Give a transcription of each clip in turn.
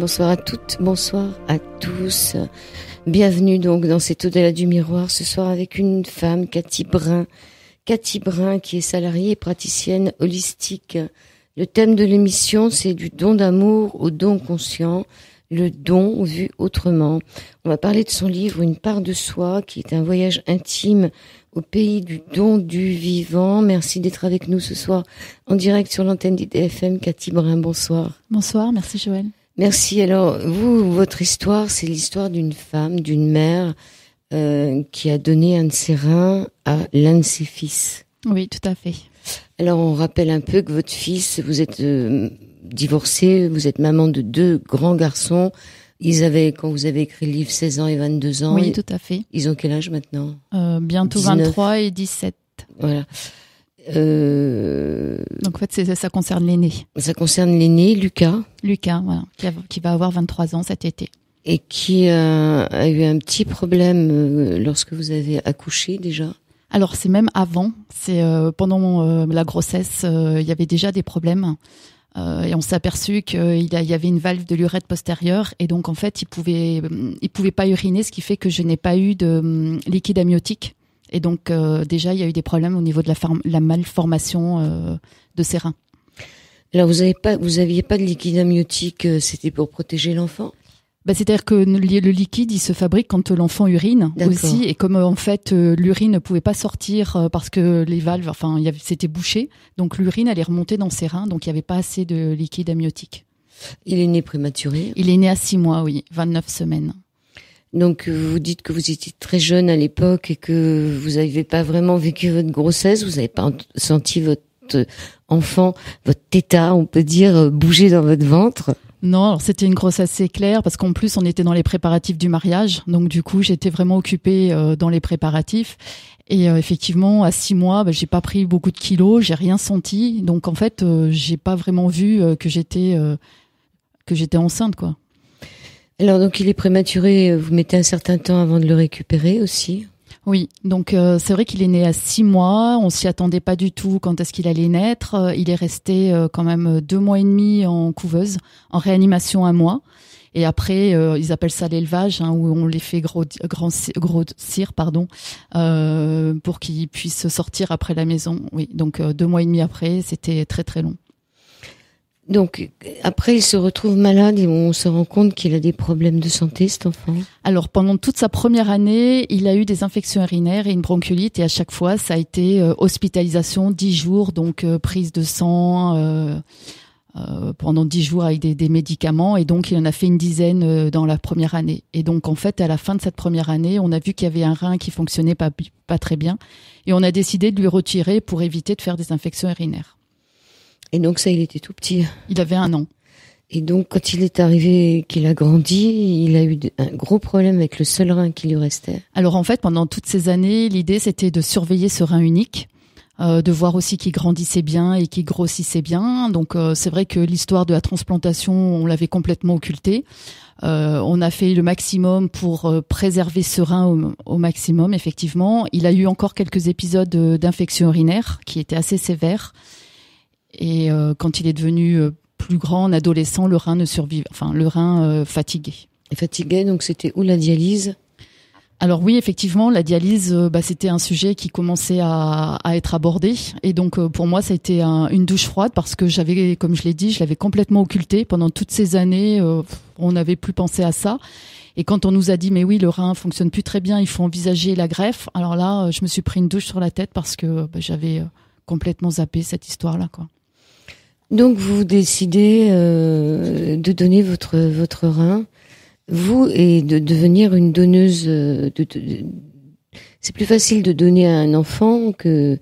Bonsoir à toutes, bonsoir à tous. Bienvenue donc dans cet au-delà du miroir ce soir avec une femme, Cathy Brun. Cathy Brun qui est salariée et praticienne holistique. Le thème de l'émission c'est du don d'amour au don conscient, le don vu autrement. On va parler de son livre Une part de soi qui est un voyage intime au pays du don du vivant. Merci d'être avec nous ce soir en direct sur l'antenne d'IDFM. Cathy Brun, bonsoir. Bonsoir, merci Joël. Merci. Alors, vous, votre histoire, c'est l'histoire d'une femme, d'une mère euh, qui a donné un de ses reins à l'un de ses fils. Oui, tout à fait. Alors, on rappelle un peu que votre fils, vous êtes divorcée, euh, divorcé, vous êtes maman de deux grands garçons. Ils avaient, quand vous avez écrit le livre, 16 ans et 22 ans. Oui, tout à fait. Ils ont quel âge maintenant euh, Bientôt 23 et 17. Voilà. Euh, donc en fait, ça concerne l'aîné. Ça concerne l'aîné, Lucas. Lucas, voilà, qui, va avoir 23 ans cet été. Et qui euh, a eu un petit problème euh, lorsque vous avez accouché déjà Alors c'est même avant, c'est pendant la grossesse, il y avait déjà des problèmes. et on s'est aperçu qu'il y avait une valve de l'urètre postérieure et donc en fait il pouvait il pouvait pas uriner, ce qui fait que je n'ai pas eu de hum, liquide amniotique et donc, euh, déjà, il y a eu des problèmes au niveau de la, malformation euh, de ses reins. Alors, vous n'aviez pas, pas de liquide amniotique, euh, c'était pour protéger l'enfant bah, C'est-à-dire que le liquide, il se fabrique quand l'enfant urine aussi. Et comme en fait l'urine ne pouvait pas sortir parce que les valves, enfin, c'était bouché, donc l'urine allait remonter dans ses reins, donc il n'y avait pas assez de liquide amniotique. Il est né prématuré Il est né à 6 mois, oui, 29 semaines. Donc euh, vous dites que vous étiez très jeune à l'époque et que vous n'avez pas vraiment vécu votre grossesse, vous n'avez pas senti votre euh, enfant, votre tétard, on peut dire, euh, bouger dans votre ventre. Non, alors c'était une grossesse assez claire parce qu'en plus on était dans les préparatifs du mariage, donc du coup j'étais vraiment occupée dans les préparatifs. Et effectivement, à six mois, bah, j'ai pas pris beaucoup de kilos, j'ai rien senti, donc en fait j'ai pas vraiment vu que j'étais que j'étais enceinte quoi. Alors donc il est prématuré, euh, vous mettez un certain temps avant de le récupérer aussi oui, donc euh, c'est vrai qu'il est né à six mois, on s'y attendait pas du tout quand est-ce qu'il allait naître, euh, il est resté quand même deux mois et demi en couveuse, en réanimation un mois, et après ils appellent ça l'élevage, hein, où on les fait grand, grossir pardon, pour qu'ils puissent sortir après la maison, oui, donc deux mois et demi après, c'était très très long. Donc après, il se retrouve malade et on se rend compte qu'il a des problèmes de santé, cet enfant. Alors pendant toute sa première année, il a eu des infections urinaires et une bronchiolite et à chaque fois, ça a été euh, hospitalisation, 10 jours, donc euh, prise de sang. Euh, pendant 10 jours avec des, des, médicaments et donc il en a fait une dizaine dans la première année. Et donc en fait à la fin de cette première année, on a vu qu'il y avait un rein qui fonctionnait pas pas très bien et on a décidé de lui retirer pour éviter de faire des infections urinaires. Et donc ça, il était tout petit. Il avait un an. Et donc quand il est arrivé, qu'il a grandi, il a eu un gros problème avec le seul rein qui lui restait. Alors en fait, pendant toutes ces années, l'idée c'était de surveiller ce rein unique. Euh, de voir aussi qu'il grandissait bien et qu'il grossissait bien. Donc euh, c'est vrai que l'histoire de la transplantation, on l'avait complètement occultée. Euh, on a fait le maximum pour préserver ce rein au, maximum, effectivement. Il a eu encore quelques épisodes d'infection urinaire qui étaient assez sévères. Et euh, quand il est devenu euh, plus grand, en adolescent, le rein ne survivait, enfin le rein euh, fatigué. Et fatigué, donc c'était où la dialyse alors oui, effectivement, la dialyse, bah, c'était un sujet qui commençait à, être abordé. Et donc pour moi, ça a été une douche froide parce que j'avais, comme je l'ai dit, je l'avais complètement occulté pendant toutes ces années. on n'avait plus pensé à ça. Et quand on nous a dit, mais oui, le rein fonctionne plus très bien, il faut envisager la greffe. Alors là, je me suis pris une douche sur la tête parce que bah, j'avais complètement zappé cette histoire-là, quoi. Donc vous décidez euh, de donner votre votre rein, vous et de devenir une donneuse. Euh, de, c'est plus facile de donner à un enfant que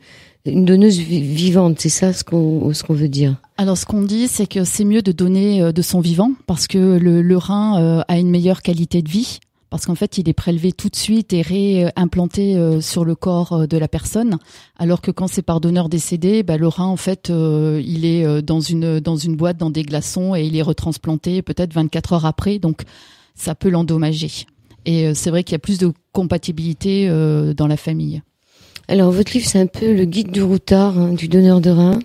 une donneuse vivante, c'est ça ce qu'on ce qu'on veut dire. Alors ce qu'on dit, c'est que c'est mieux de donner euh, de son vivant parce que le, le rein a une meilleure qualité de vie parce qu'en fait, il est prélevé tout de suite et réimplanté euh, sur le corps euh, de la personne, alors que quand c'est par donneur décédé, bah, le rein, en fait, euh, il est dans une, dans une boîte, dans des glaçons, et il est retransplanté peut-être 24 heures après, donc ça peut l'endommager. Et c'est vrai qu'il y a plus de compatibilité dans la famille. Alors votre livre, c'est un peu le guide du routard, hein, du donneur de rein.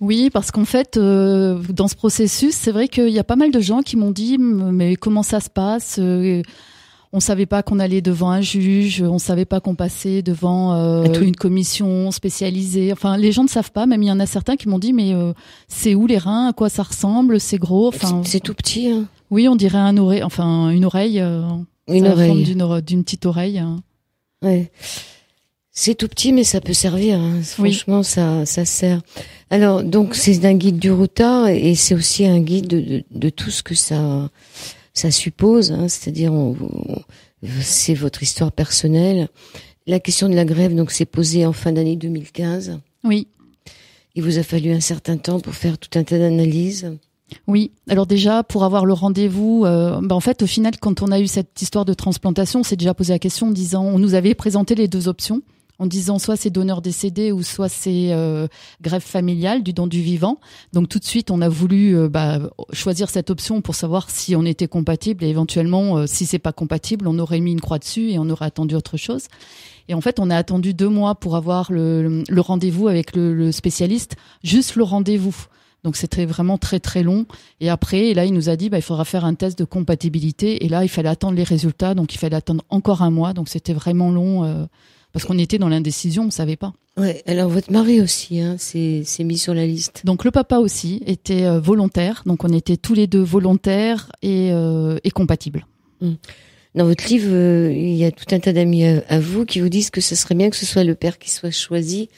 Oui, parce qu'en fait, dans ce processus, c'est vrai qu'il y a pas mal de gens qui m'ont dit, mais comment ça se passe on savait pas qu'on allait devant un juge, on savait pas qu'on passait devant euh, une commission spécialisée. Enfin, les gens ne savent pas. Même il y en a certains qui m'ont dit mais euh, c'est où les reins, à quoi ça ressemble, c'est gros. Enfin, c'est tout petit. Hein. Oui, on dirait un oreille, enfin une oreille. Euh, une oreille. d'une petite oreille. Hein. C'est tout petit, mais ça peut servir. Hein. Franchement, ça, sert. Alors, donc, c'est un guide du routard et c'est aussi un guide de, tout ce que ça, ça suppose, hein, c'est-à-dire c'est votre histoire personnelle. La question de la grève donc s'est posée en fin d'année 2015. Oui. Il vous a fallu un certain temps pour faire tout un tas d'analyses. Oui, alors déjà pour avoir le rendez-vous, euh, ben, en fait au final quand on a eu cette histoire de transplantation, on s'est déjà posé la question en disant on nous avait présenté les deux options en disant soit c'est donneur décédé ou soit c'est euh, grève familiale du don du vivant. Donc tout de suite, on a voulu euh, bah, choisir cette option pour savoir si on était compatible et éventuellement, euh, si c'est pas compatible, on aurait mis une croix dessus et on aurait attendu autre chose. Et en fait, on a attendu deux mois pour avoir le, rendez-vous avec le, spécialiste, juste le rendez-vous. Donc c'était vraiment très très long. Et après, là, il nous a dit, bah, il faudra faire un test de compatibilité. Et là, il fallait attendre les résultats. Donc il fallait attendre encore un mois. Donc c'était vraiment long. Euh, parce qu'on était dans l'indécision, on ne savait pas. Oui, alors votre mari aussi hein, s'est mis sur la liste. Donc le papa aussi était euh, volontaire, donc on était tous les deux volontaires et, euh, compatibles. Hmm. Dans votre livre, euh, il y a tout un tas d'amis à, vous qui vous disent que ce serait bien que ce soit le père qui soit choisi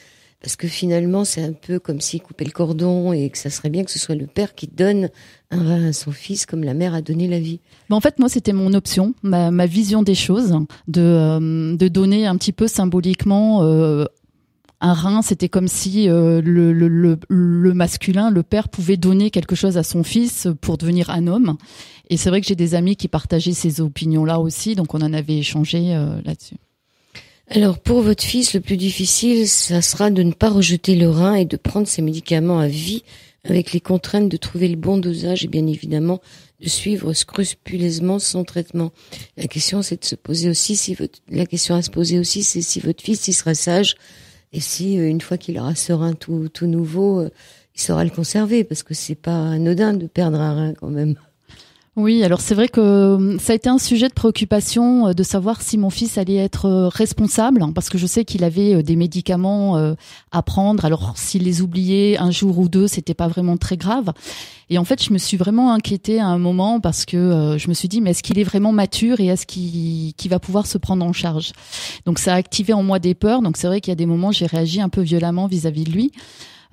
parce que finalement, c'est un peu comme s'il coupait le cordon et que ça serait bien que ce soit le père qui donne un rein à son fils comme la mère a donné la vie. mais en fait, moi, c'était mon option, ma, vision des choses, euh, de, donner un petit peu symboliquement euh, un rein, c'était comme si euh, le, masculin, le père, pouvait donner quelque chose à son fils pour devenir un homme. Et c'est vrai que j'ai des amis qui partageaient ces opinions-là aussi, donc on en avait échangé là-dessus. Alors pour votre fils, le plus difficile, ça sera de ne pas rejeter le rein et de prendre ses médicaments à vie avec les contraintes de trouver le bon dosage et bien évidemment de suivre scrupuleusement son traitement. La question c'est de se poser aussi si votre, la question à se poser aussi c'est si votre fils il sera sage et si euh, une fois qu'il aura ce rein tout, tout nouveau, euh, il saura le conserver parce que c'est pas anodin de perdre un rein quand même. Oui, alors c'est vrai que euh, ça a été un sujet de préoccupation euh, de savoir si mon fils allait être euh, responsable, hein, parce que je sais qu'il avait des médicaments à prendre. Alors s'il les oubliait un jour ou deux, c'était pas vraiment très grave. Et en fait, je me suis vraiment inquiétée à un moment parce que je me suis dit, mais est-ce qu'il est vraiment mature et est-ce qu'il va pouvoir se prendre en charge Donc ça a activé en moi des peurs. Donc c'est vrai qu'il y a des moments, j'ai réagi un peu violemment vis-à-vis de lui.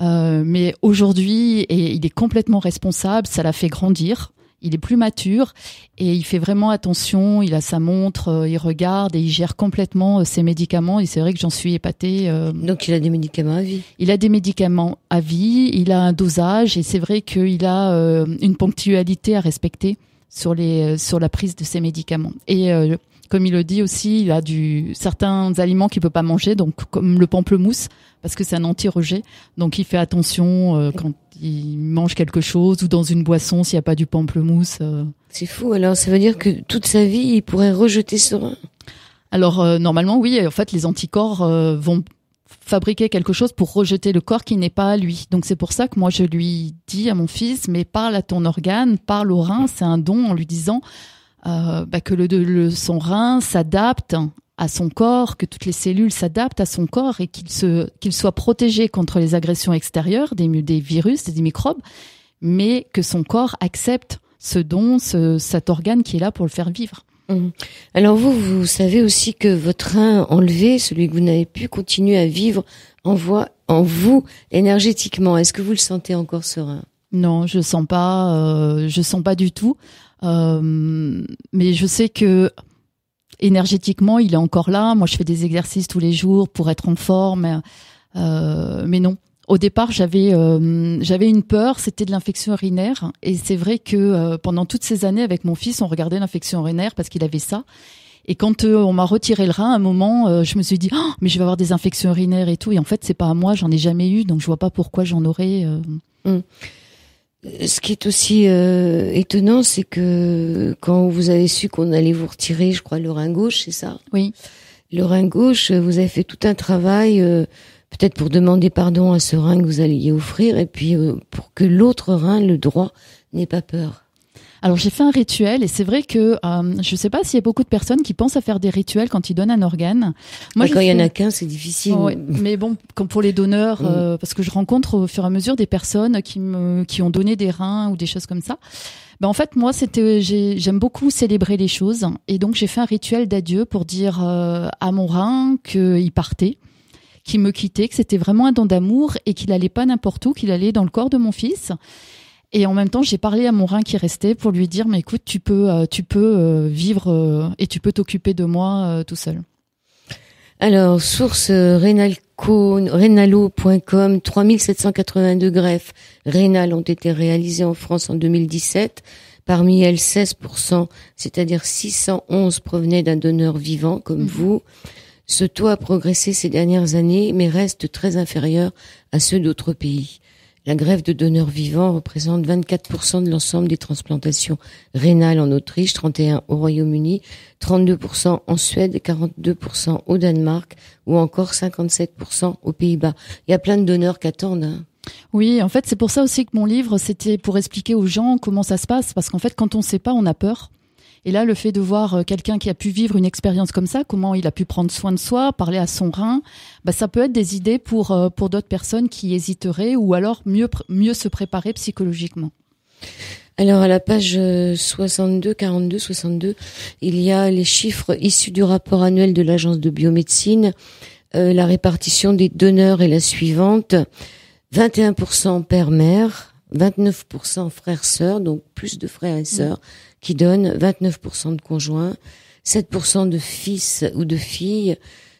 mais aujourd'hui, il est complètement responsable, ça l'a fait grandir il est plus mature et il fait vraiment attention. Il a sa montre, euh, il regarde et il gère complètement euh, ses médicaments. Et c'est vrai que j'en suis épatée. Euh. Donc il a des médicaments à vie. Il a des médicaments à vie. Il a un dosage et c'est vrai qu'il a une ponctualité à respecter sur les sur la prise de ses médicaments. Et comme il le dit aussi, il a du certains aliments qu'il peut pas manger, donc comme le pamplemousse parce que c'est un anti-rejet. Donc il fait attention euh, quand il mange quelque chose ou dans une boisson s'il n'y a pas du pamplemousse. Euh. C'est fou. Alors ça veut dire que toute sa vie il pourrait rejeter ce Alors euh, normalement oui. En fait les anticorps vont fabriquer quelque chose pour rejeter le corps qui n'est pas lui. Donc c'est pour ça que moi je lui dis à mon fils mais parle à ton organe, parle au rein, c'est un don en lui disant euh, bah, que son rein s'adapte à son corps, que toutes les cellules s'adaptent à son corps et qu'il soit protégé contre les agressions extérieures, des, virus, des microbes, mais que son corps accepte ce don, cet organe qui est là pour le faire vivre. Hum. Alors vous, vous savez aussi que votre rein enlevé, celui que vous n'avez pu, continue à vivre en, en vous énergétiquement. Est-ce que vous le sentez encore serein Non, je sens pas, euh, je sens pas du tout. Euh, mais je sais que énergétiquement, il est encore là. Moi, je fais des exercices tous les jours pour être en forme. Euh, mais non. Au départ, j'avais euh, j'avais une peur, c'était de l'infection urinaire. Et c'est vrai que pendant toutes ces années, avec mon fils, on regardait l'infection urinaire parce qu'il avait ça. Et quand on m'a retiré le rein, à un moment, je me suis dit, oh, mais je vais avoir des infections urinaires et tout. Et en fait, c'est pas à moi, j'en ai jamais eu, donc je vois pas pourquoi j'en aurais. Mm. Euh, ce qui est aussi euh, étonnant, c'est que quand vous avez su qu'on allait vous retirer, je crois, le rein gauche, c'est ça Oui. Le rein gauche, euh, vous avez fait tout un travail, peut-être pour demander pardon à ce rein que vous alliez offrir, et puis pour que l'autre rein, le droit, n'ait pas peur. Alors j'ai fait un rituel et c'est vrai que euh, je ne sais pas s'il y a beaucoup de personnes qui pensent à faire des rituels quand ils donnent un organe. Moi, ah, quand il y en a qu'un, c'est difficile. Mais bon, comme pour les donneurs, mm. euh, parce que je rencontre au fur et à mesure des personnes qui me qui ont donné des reins ou des choses comme ça. Ben en fait, moi, c'était, j'aime beaucoup célébrer les choses, et donc j'ai fait un rituel d'adieu pour dire euh, à mon rein qu'il partait qu'il me quittait, que c'était vraiment un don d'amour et qu'il allait pas n'importe où, qu'il allait dans le corps de mon fils et en même temps, j'ai parlé à mon rein qui restait pour lui dire, mais écoute, tu peux, euh, tu peux euh, vivre euh, et tu peux t'occuper de moi tout seul. Alors, source renalo.com, 3782 greffes rénales ont été réalisées en France en 2017. Parmi elles, 16%, c'est-à-dire 611 provenaient d'un donneur vivant comme mhm. vous. Ce taux a progressé ces dernières années, mais reste très inférieur à ceux d'autres pays. La grève de donneurs vivants représente 24% de l'ensemble des transplantations rénales en Autriche, 31 au Royaume-Uni, 32% en Suède, 42% au Danemark ou encore 57% aux Pays-Bas. Il y a plein de donneurs qui attendent. Hein. Oui, en fait, c'est pour ça aussi que mon livre, c'était pour expliquer aux gens comment ça se passe, parce qu'en fait, quand on ne sait pas, on a peur. Et là, le fait de voir euh, quelqu'un qui a pu vivre une expérience comme ça, comment il a pu prendre soin de soi, parler à son rein, bah, ça peut être des idées pour, euh, pour d'autres personnes qui hésiteraient ou alors mieux, mieux se préparer psychologiquement. Alors à la page 62, 42, 62, il y a les chiffres issus du rapport annuel de l'agence de biomédecine. Euh, la répartition des donneurs est la suivante. 21% père-mère, 29% frère sœurs donc plus de frères et sœurs, qui donne 29% de conjoints, 7% de fils ou de filles,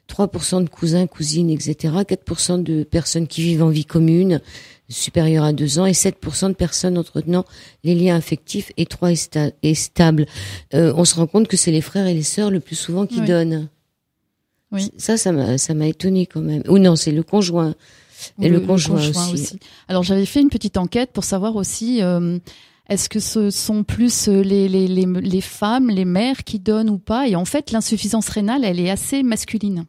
3% de cousins, cousines, etc., 4% de personnes qui vivent en vie commune supérieure à 2 ans et 7% de personnes entretenant les liens affectifs étroits et, stables. Euh, on se rend compte que c'est les frères et les sœurs le plus souvent qui donnent. Oui. Ça, ça m'a étonné quand même. Ou non, c'est le conjoint. Et le, conjoint, aussi. Alors j'avais fait une petite enquête pour savoir aussi euh, est-ce que ce sont plus euh, les, les, femmes, les mères qui donnent ou pas Et en fait, l'insuffisance rénale, elle est assez masculine.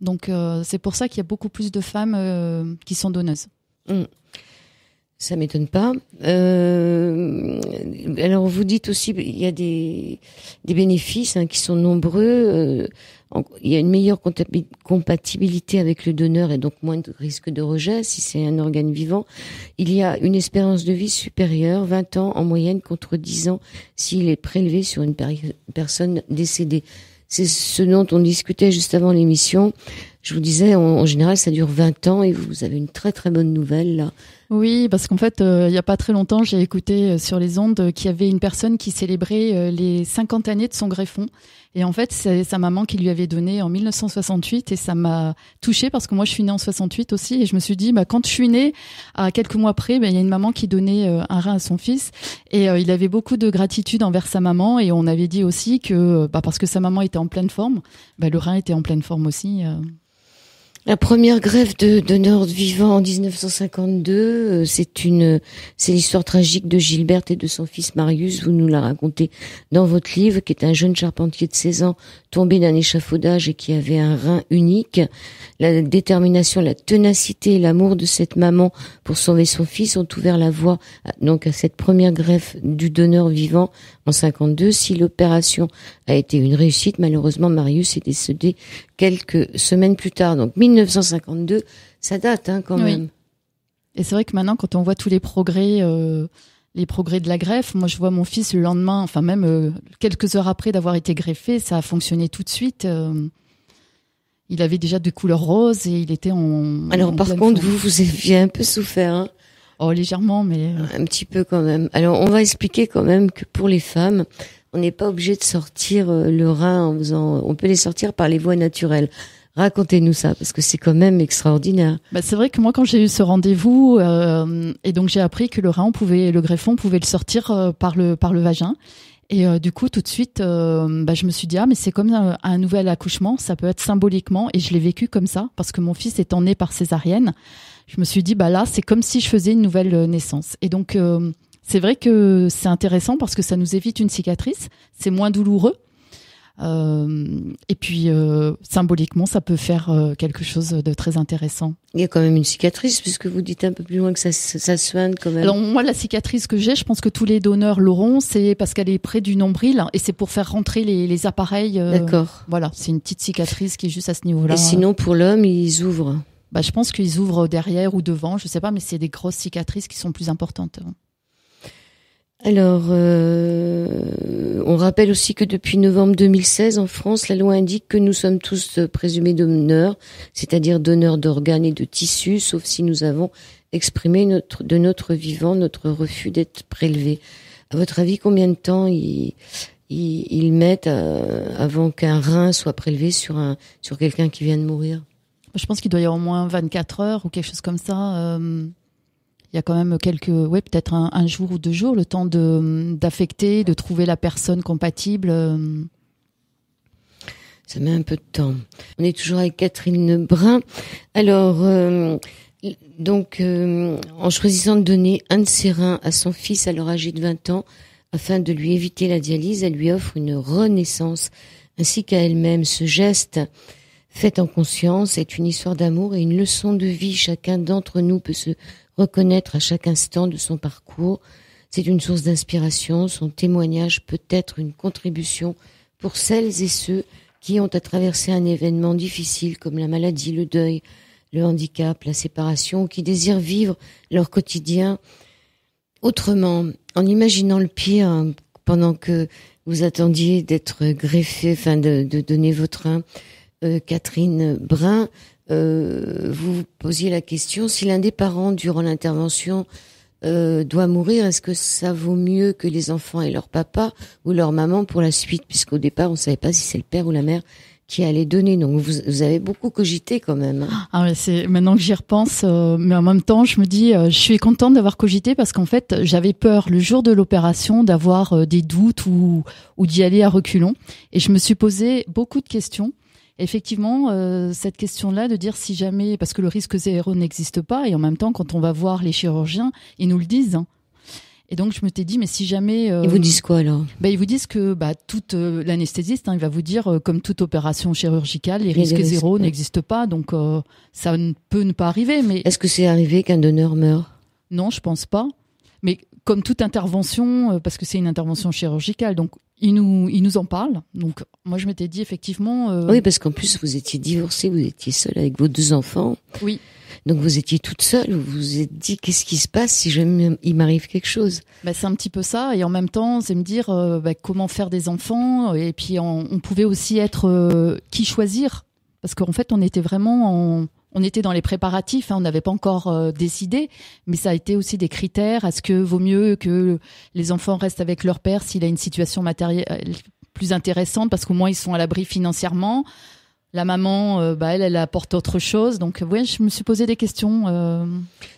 Donc euh, c'est pour ça qu'il y a beaucoup plus de femmes euh, qui sont donneuses. Mm. Ça m'étonne pas. Euh, alors vous dites aussi il y a des, des bénéfices hein, qui sont nombreux. Euh, il y a une meilleure compatibilité avec le donneur et donc moins de risque de rejet si c'est un organe vivant. Il y a une espérance de vie supérieure, 20 ans en moyenne contre 10 ans s'il est prélevé sur une personne décédée. C'est ce dont on discutait juste avant l'émission. Je vous disais, en, général, ça dure 20 ans et vous avez une très très bonne nouvelle là oui, parce qu'en fait, euh, il n'y a pas très longtemps, j'ai écouté euh, sur les ondes euh, qu'il y avait une personne qui célébrait les 50 années de son greffon. Et en fait, c'est sa maman qui lui avait donné en 1968 et ça m'a touchée parce que moi, je suis née en 68 aussi et je me suis dit, bah, quand je suis née, à quelques mois près, bah, il y a une maman qui donnait un rein à son fils et il avait beaucoup de gratitude envers sa maman et on avait dit aussi que, bah, parce que sa maman était en pleine forme, bah, le rein était en pleine forme aussi. La première greffe de donneur vivant en 1952, euh, c'est une, c'est l'histoire tragique de Gilberte et de son fils Marius. Vous nous la racontez dans votre livre, qui est un jeune charpentier de 16 ans tombé d'un échafaudage et qui avait un rein unique. La détermination, la ténacité et l'amour de cette maman pour sauver son fils ont ouvert la voie donc à cette première greffe du donneur vivant en 52. Si l'opération a été une réussite, malheureusement Marius est décédé quelques semaines plus tard. Donc 1952, ça date hein, quand même. Et c'est vrai que maintenant, quand on voit tous les progrès, euh, les progrès de la greffe, moi je vois mon fils le lendemain, enfin même euh, quelques heures après d'avoir été greffé, ça a fonctionné tout de suite. Euh. il avait déjà de couleur rose et il était en. Alors par contre, vous vous aviez un peu souffert. Hein. oh légèrement, mais un petit peu quand même. Alors on va expliquer quand même que pour les femmes, on n'est pas obligé de sortir le rein en faisant. On peut les sortir par les voies naturelles. Racontez-nous ça, parce que c'est quand même extraordinaire. Bah, c'est vrai que moi, quand j'ai eu ce rendez-vous, euh, et donc j'ai appris que le rein, pouvait, le greffon pouvait le sortir euh, par, le, par le vagin. Et euh, du coup, tout de suite, bah, je me suis dit, ah, mais c'est comme un, nouvel accouchement, ça peut être symboliquement, et je l'ai vécu comme ça, parce que mon fils étant né par césarienne, je me suis dit, bah là, c'est comme si je faisais une nouvelle naissance. Et donc, c'est vrai que c'est intéressant parce que ça nous évite une cicatrice, c'est moins douloureux. Euh, et puis, euh, symboliquement, ça peut faire euh, quelque chose de très intéressant. Il y a quand même une cicatrice, puisque vous dites un peu plus loin que ça, ça soigne quand même. Alors, moi, la cicatrice que j'ai, je pense que tous les donneurs l'auront, c'est parce qu'elle est près du nombril et c'est pour faire rentrer les, les appareils. D'accord. Voilà, c'est une petite cicatrice qui est juste à ce niveau-là. Et sinon, pour l'homme, ils ouvrent bah, je pense qu'ils ouvrent derrière ou devant, je sais pas, mais c'est des grosses cicatrices qui sont plus importantes. Alors, euh, on rappelle aussi que depuis novembre 2016, en France, la loi indique que nous sommes tous présumés donneurs, c'est-à-dire donneurs d'organes et de tissus, sauf si nous avons exprimé de notre vivant notre refus d'être prélevés. À votre avis, combien de temps ils, mettent euh, avant qu'un rein soit prélevé sur un sur quelqu'un qui vient de mourir Je pense qu'il doit y avoir au moins 24 heures ou quelque chose comme ça. Euh, il y a quand même quelques, ouais, peut-être un, jour ou deux jours, le temps d'affecter, de, trouver la personne compatible. Euh. Ça met un peu de temps. On est toujours avec Catherine Brun. Alors, euh, donc, euh, en choisissant de donner un de ses reins à son fils alors âgé de 20 ans, afin de lui éviter la dialyse, elle lui offre une renaissance, ainsi qu'à elle-même. Ce geste fait en conscience est une histoire d'amour et une leçon de vie. Chacun d'entre nous peut se reconnaître à chaque instant de son parcours. C'est une source d'inspiration, son témoignage peut être une contribution pour celles et ceux qui ont à traverser un événement difficile comme la maladie, le deuil, le handicap, la séparation, qui désirent vivre leur quotidien autrement, en imaginant le pire hein, pendant que vous attendiez d'être greffé, enfin de, donner votre rein. Euh, Catherine Brun euh, vous posiez la question, si l'un des parents, durant l'intervention, euh, doit mourir, est-ce que ça vaut mieux que les enfants aient leur papa ou leur maman pour la suite Puisqu'au départ, on ne savait pas si c'est le père ou la mère qui allait donner. Donc vous, avez beaucoup cogité quand même. Hein. Ah, c'est maintenant que j'y repense, euh, mais en même temps, je me dis, je suis contente d'avoir cogité parce qu'en fait, j'avais peur le jour de l'opération d'avoir des doutes ou, ou d'y aller à reculons. Et je me suis posé beaucoup de questions effectivement, euh, cette question-là de dire si jamais, parce que le risque zéro n'existe pas, et en même temps, quand on va voir les chirurgiens, ils nous le disent. Hein. Et donc je me suis dit, mais si jamais... Euh, ils vous disent quoi alors ben, Ils vous disent que bah, toute euh, l'anesthésiste, hein, il va vous dire, comme toute opération chirurgicale, les, risques zéro n'existent pas, donc ça ne peut ne pas arriver. Mais Est-ce que c'est arrivé qu'un donneur meure Non, je pense pas. Mais comme toute intervention, parce que c'est une intervention chirurgicale, donc il nous, il nous en parle, Donc, moi, je m'étais dit effectivement. Euh, oui, parce qu'en plus, vous étiez divorcée, vous étiez seule avec vos deux enfants. Oui. Donc, vous étiez toute seule. Vous vous êtes dit, qu'est-ce qui se passe si jamais il m'arrive quelque chose bah, c'est un petit peu ça. Et en même temps, c'est me dire euh, bah, comment faire des enfants. Et puis, on, pouvait aussi être euh, qui choisir, parce qu'en fait, on était vraiment en on était dans les préparatifs, hein, on n'avait pas encore euh, décidé, mais ça a été aussi des critères. Est-ce que vaut mieux que les enfants restent avec leur père s'il a une situation matérielle plus intéressante parce qu'au moins ils sont à l'abri financièrement la maman, euh, bah, elle, elle apporte autre chose. Donc, euh, oui, je me suis posé des questions. Euh.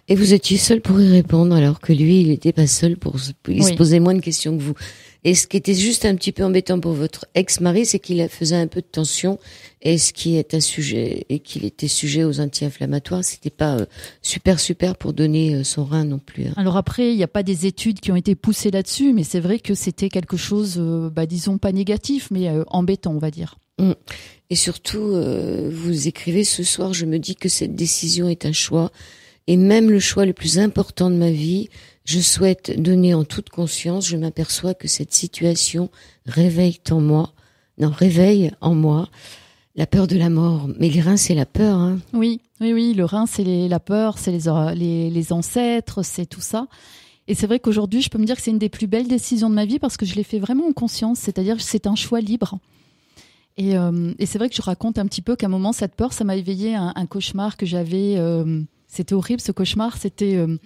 Et vous étiez seul pour y répondre, alors que lui, il n'était pas seul pour se... Il se posait moins de questions que vous. Et ce qui était juste un petit peu embêtant pour votre ex-mari, c'est qu'il faisait un peu de tension. Et ce qui est un sujet, et qu'il était sujet aux anti-inflammatoires, c'était pas super super pour donner son rein non plus. Hein. Alors après, il n'y a pas des études qui ont été poussées là-dessus, mais c'est vrai que c'était quelque chose, bah, disons pas négatif, mais embêtant, on va dire. Mmh. Et surtout, euh, vous écrivez ce soir, je me dis que cette décision est un choix, et même le choix le plus important de ma vie, je souhaite donner en toute conscience, je m'aperçois que cette situation réveille en moi, non, réveille en moi la peur de la mort. Mais les reins, c'est la peur. Hein. Oui, oui, oui, le rein, c'est la peur, c'est les, les ancêtres, c'est tout ça. Et c'est vrai qu'aujourd'hui, je peux me dire que c'est une des plus belles décisions de ma vie parce que je l'ai fait vraiment en conscience, c'est-à-dire c'est un choix libre. Euh, et, c'est vrai que je raconte un petit peu qu'à un moment, cette peur, ça m'a éveillé un, cauchemar que j'avais. Euh, c'était horrible ce cauchemar. C'était. Euh,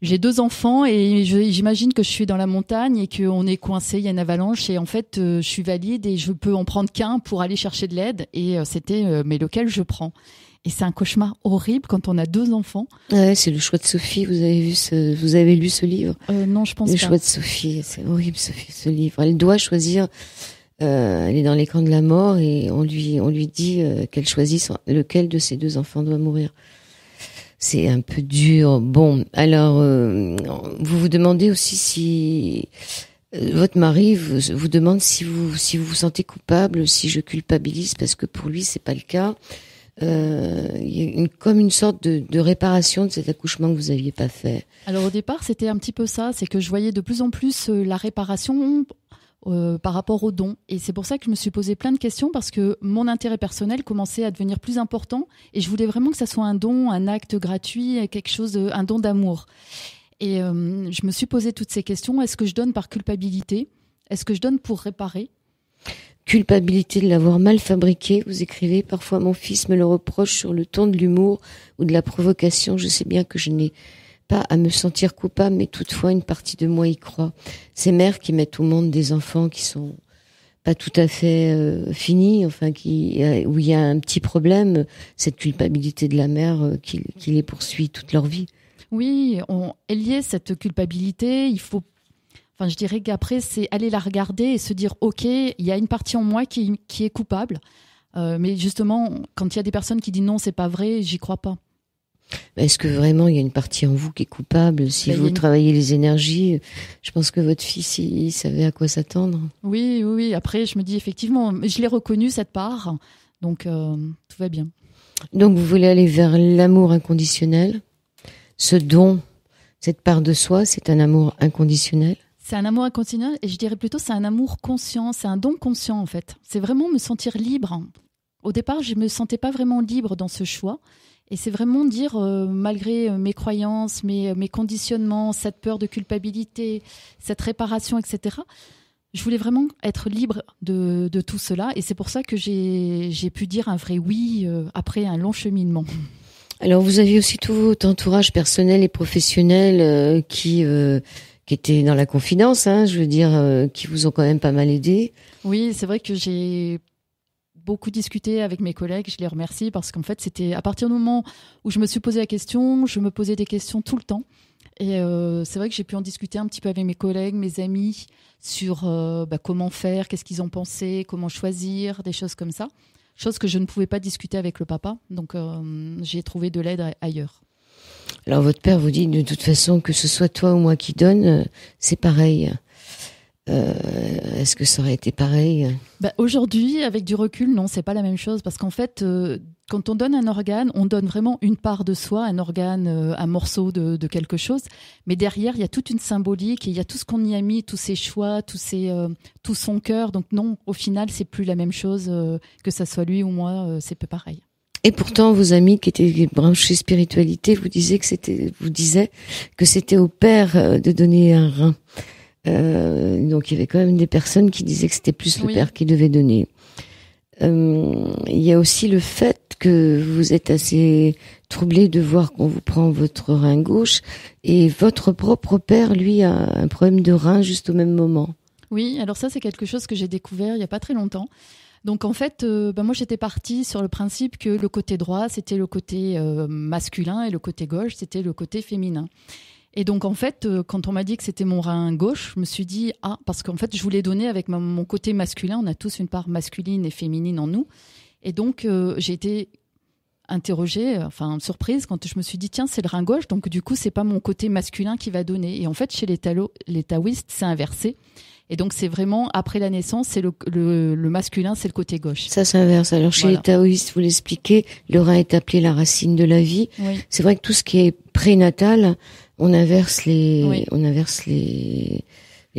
j'ai deux enfants et j'imagine que je suis dans la montagne et qu'on est coincé, il y a une avalanche et en fait je suis valide et je peux en prendre qu'un pour aller chercher de l'aide et c'était mais lequel je prends et c'est un cauchemar horrible quand on a deux enfants. Ouais, c'est le choix de Sophie. Vous avez vu vous avez lu ce livre Non, je pense pas. Le choix de Sophie, c'est horrible, Sophie, ce livre. Elle doit choisir euh, elle est dans les camps de la mort et on lui, on lui dit euh, qu'elle choisisse lequel de ses deux enfants doit mourir. C'est un peu dur. Bon, alors, euh, vous vous demandez aussi si votre mari vous, demande si vous, si vous vous sentez coupable, si je culpabilise, parce que pour lui, c'est pas le cas. Il y a comme une sorte de, réparation de cet accouchement que vous aviez pas fait. Alors au départ, c'était un petit peu ça, c'est que je voyais de plus en plus la réparation euh, par rapport au don Et c'est pour ça que je me suis posé plein de questions parce que mon intérêt personnel commençait à devenir plus important et je voulais vraiment que ça soit un don, un acte gratuit, quelque chose, un don d'amour. Et euh, je me suis posé toutes ces questions. Est-ce que je donne par culpabilité Est-ce que je donne pour réparer Culpabilité de l'avoir mal fabriqué, vous écrivez, parfois mon fils me le reproche sur le ton de l'humour ou de la provocation, je sais bien que je n'ai pas à me sentir coupable, mais toutefois une partie de moi y croit. Ces mères qui mettent au monde des enfants qui sont pas tout à fait euh, finis, enfin qui euh, où il y a un petit problème, cette culpabilité de la mère euh, qui, les poursuit toute leur vie. Oui, on est lié cette culpabilité. Il faut, enfin je dirais qu'après c'est aller la regarder et se dire ok, il y a une partie en moi qui, est coupable. mais justement, quand il y a des personnes qui disent non, c'est pas vrai, j'y crois pas. Bah, est-ce que vraiment il y a une partie en vous qui est coupable Si bah, vous travaillez les énergies, je pense que votre fils, il, savait à quoi s'attendre. Oui, oui, Après, je me dis effectivement, je l'ai reconnu cette part, donc euh, tout va bien. Donc vous voulez aller vers l'amour inconditionnel, ce don, cette part de soi, c'est un amour inconditionnel. C'est un amour inconditionnel et je dirais plutôt c'est un amour conscient, c'est un don conscient en fait. C'est vraiment me sentir libre au départ, je ne me sentais pas vraiment libre dans ce choix. Et c'est vraiment dire, euh, malgré euh, mes croyances, mes, euh, mes, conditionnements, cette peur de culpabilité, cette réparation, etc., je voulais vraiment être libre de, de tout cela. Et c'est pour ça que j'ai pu dire un vrai oui après un long cheminement. Alors, vous aviez aussi tout votre entourage personnel et professionnel qui qui était dans la confidence, hein, je veux dire, qui vous ont quand même pas mal aidé. Oui, c'est vrai que j'ai beaucoup discuté avec mes collègues, je les remercie parce qu'en fait, c'était à partir du moment où je me suis posé la question, je me posais des questions tout le temps. Et euh, c'est vrai que j'ai pu en discuter un petit peu avec mes collègues, mes amis, sur euh, bah, comment faire, qu'est-ce qu'ils ont pensé, comment choisir, des choses comme ça. Chose que je ne pouvais pas discuter avec le papa, donc euh, j'ai trouvé de l'aide ailleurs. Alors votre père vous dit de toute façon que ce soit toi ou moi qui donne, c'est pareil. Euh, est-ce que ça aurait été pareil bah, Aujourd'hui, avec du recul, non, c'est pas la même chose parce qu'en fait, euh, quand on donne un organe, on donne vraiment une part de soi, un organe, euh, un morceau de, quelque chose, mais derrière, il y a toute une symbolique il y a tout ce qu'on y a mis, tous ses choix, tous tout son cœur. Donc non, au final, c'est plus la même chose que ça soit lui ou moi, c'est peu pareil. Et pourtant, vos amis qui étaient branchés spiritualité vous disaient que c'était, vous disaient que c'était au père de donner un rein. Euh, donc il y avait quand même des personnes qui disaient que c'était plus le père qui devait donner. Euh, il y a aussi le fait que vous êtes assez troublé de voir qu'on vous prend votre rein gauche et votre propre père, lui, a un problème de rein juste au même moment. Oui, alors ça c'est quelque chose que j'ai découvert il n'y a pas très longtemps. Donc en fait, euh, bah, moi j'étais partie sur le principe que le côté droit, c'était le côté masculin et le côté gauche, c'était le côté féminin. Et donc, en fait, euh, quand on m'a dit que c'était mon rein gauche, je me suis dit, ah, parce qu'en fait, je voulais donner avec mon côté masculin, on a tous une part masculine et féminine en nous. Et donc, euh, j'ai été interrogée, enfin surprise, quand je me suis dit, tiens, c'est le rein gauche, donc du coup, c'est pas mon côté masculin qui va donner. Et en fait, chez les, talo les taoïstes, c'est inversé. Et donc, c'est vraiment après la naissance, c'est le, le, masculin, c'est le côté gauche. Ça s'inverse. Alors, chez les taoïstes, vous l'expliquez, le rein est appelé la racine de la vie. C'est vrai que tout ce qui est prénatal, on inverse les, on inverse les,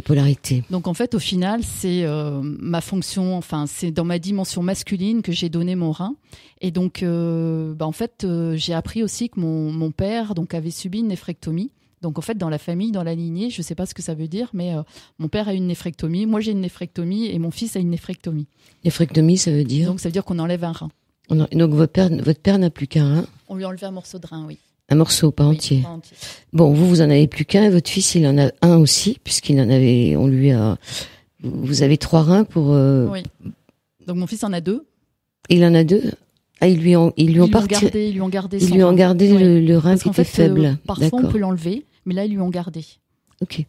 polarités. Donc en fait, au final, c'est euh, ma fonction, enfin, c'est dans ma dimension masculine que j'ai donné mon rein. Et donc, euh, bah, en fait, euh, j'ai appris aussi que mon, père donc avait subi une néphrectomie. Donc en fait, dans la famille, dans la lignée, je ne sais pas ce que ça veut dire, mais mon père a une néphrectomie, moi j'ai une néphrectomie et mon fils a une néphrectomie. Néphrectomie, ça veut dire Donc ça veut dire qu'on enlève un rein. Donc votre père, votre père n'a plus qu'un rein. On lui enlève un morceau de rein, oui. Un morceau, pas entier. Bon, vous, vous en avez plus qu'un, votre fils, il en a un aussi, puisqu'il en avait, on lui a, vous avez trois reins pour. Euh, oui. Donc mon fils en a deux. Il en a deux. Ah, ils lui ont, ils lui ont, gardé, ils lui ont gardé, le, rein qui était euh, faible. parfois, on peut l'enlever, mais là, ils lui ont gardé. Ok.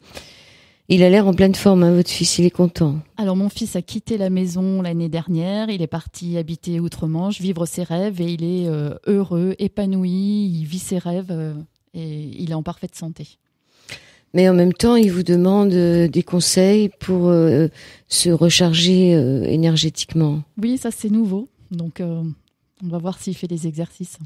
Il a l'air en pleine forme, hein, votre fils, il est content. Alors mon fils a quitté la maison l'année dernière, il est parti habiter outre-Manche, vivre ses rêves, et il est euh, heureux, épanoui, il vit ses rêves, euh, et il est en parfaite santé. Mais en même temps, il vous demande euh, des conseils pour se recharger énergétiquement. Oui, ça c'est nouveau, donc on va voir s'il fait des exercices.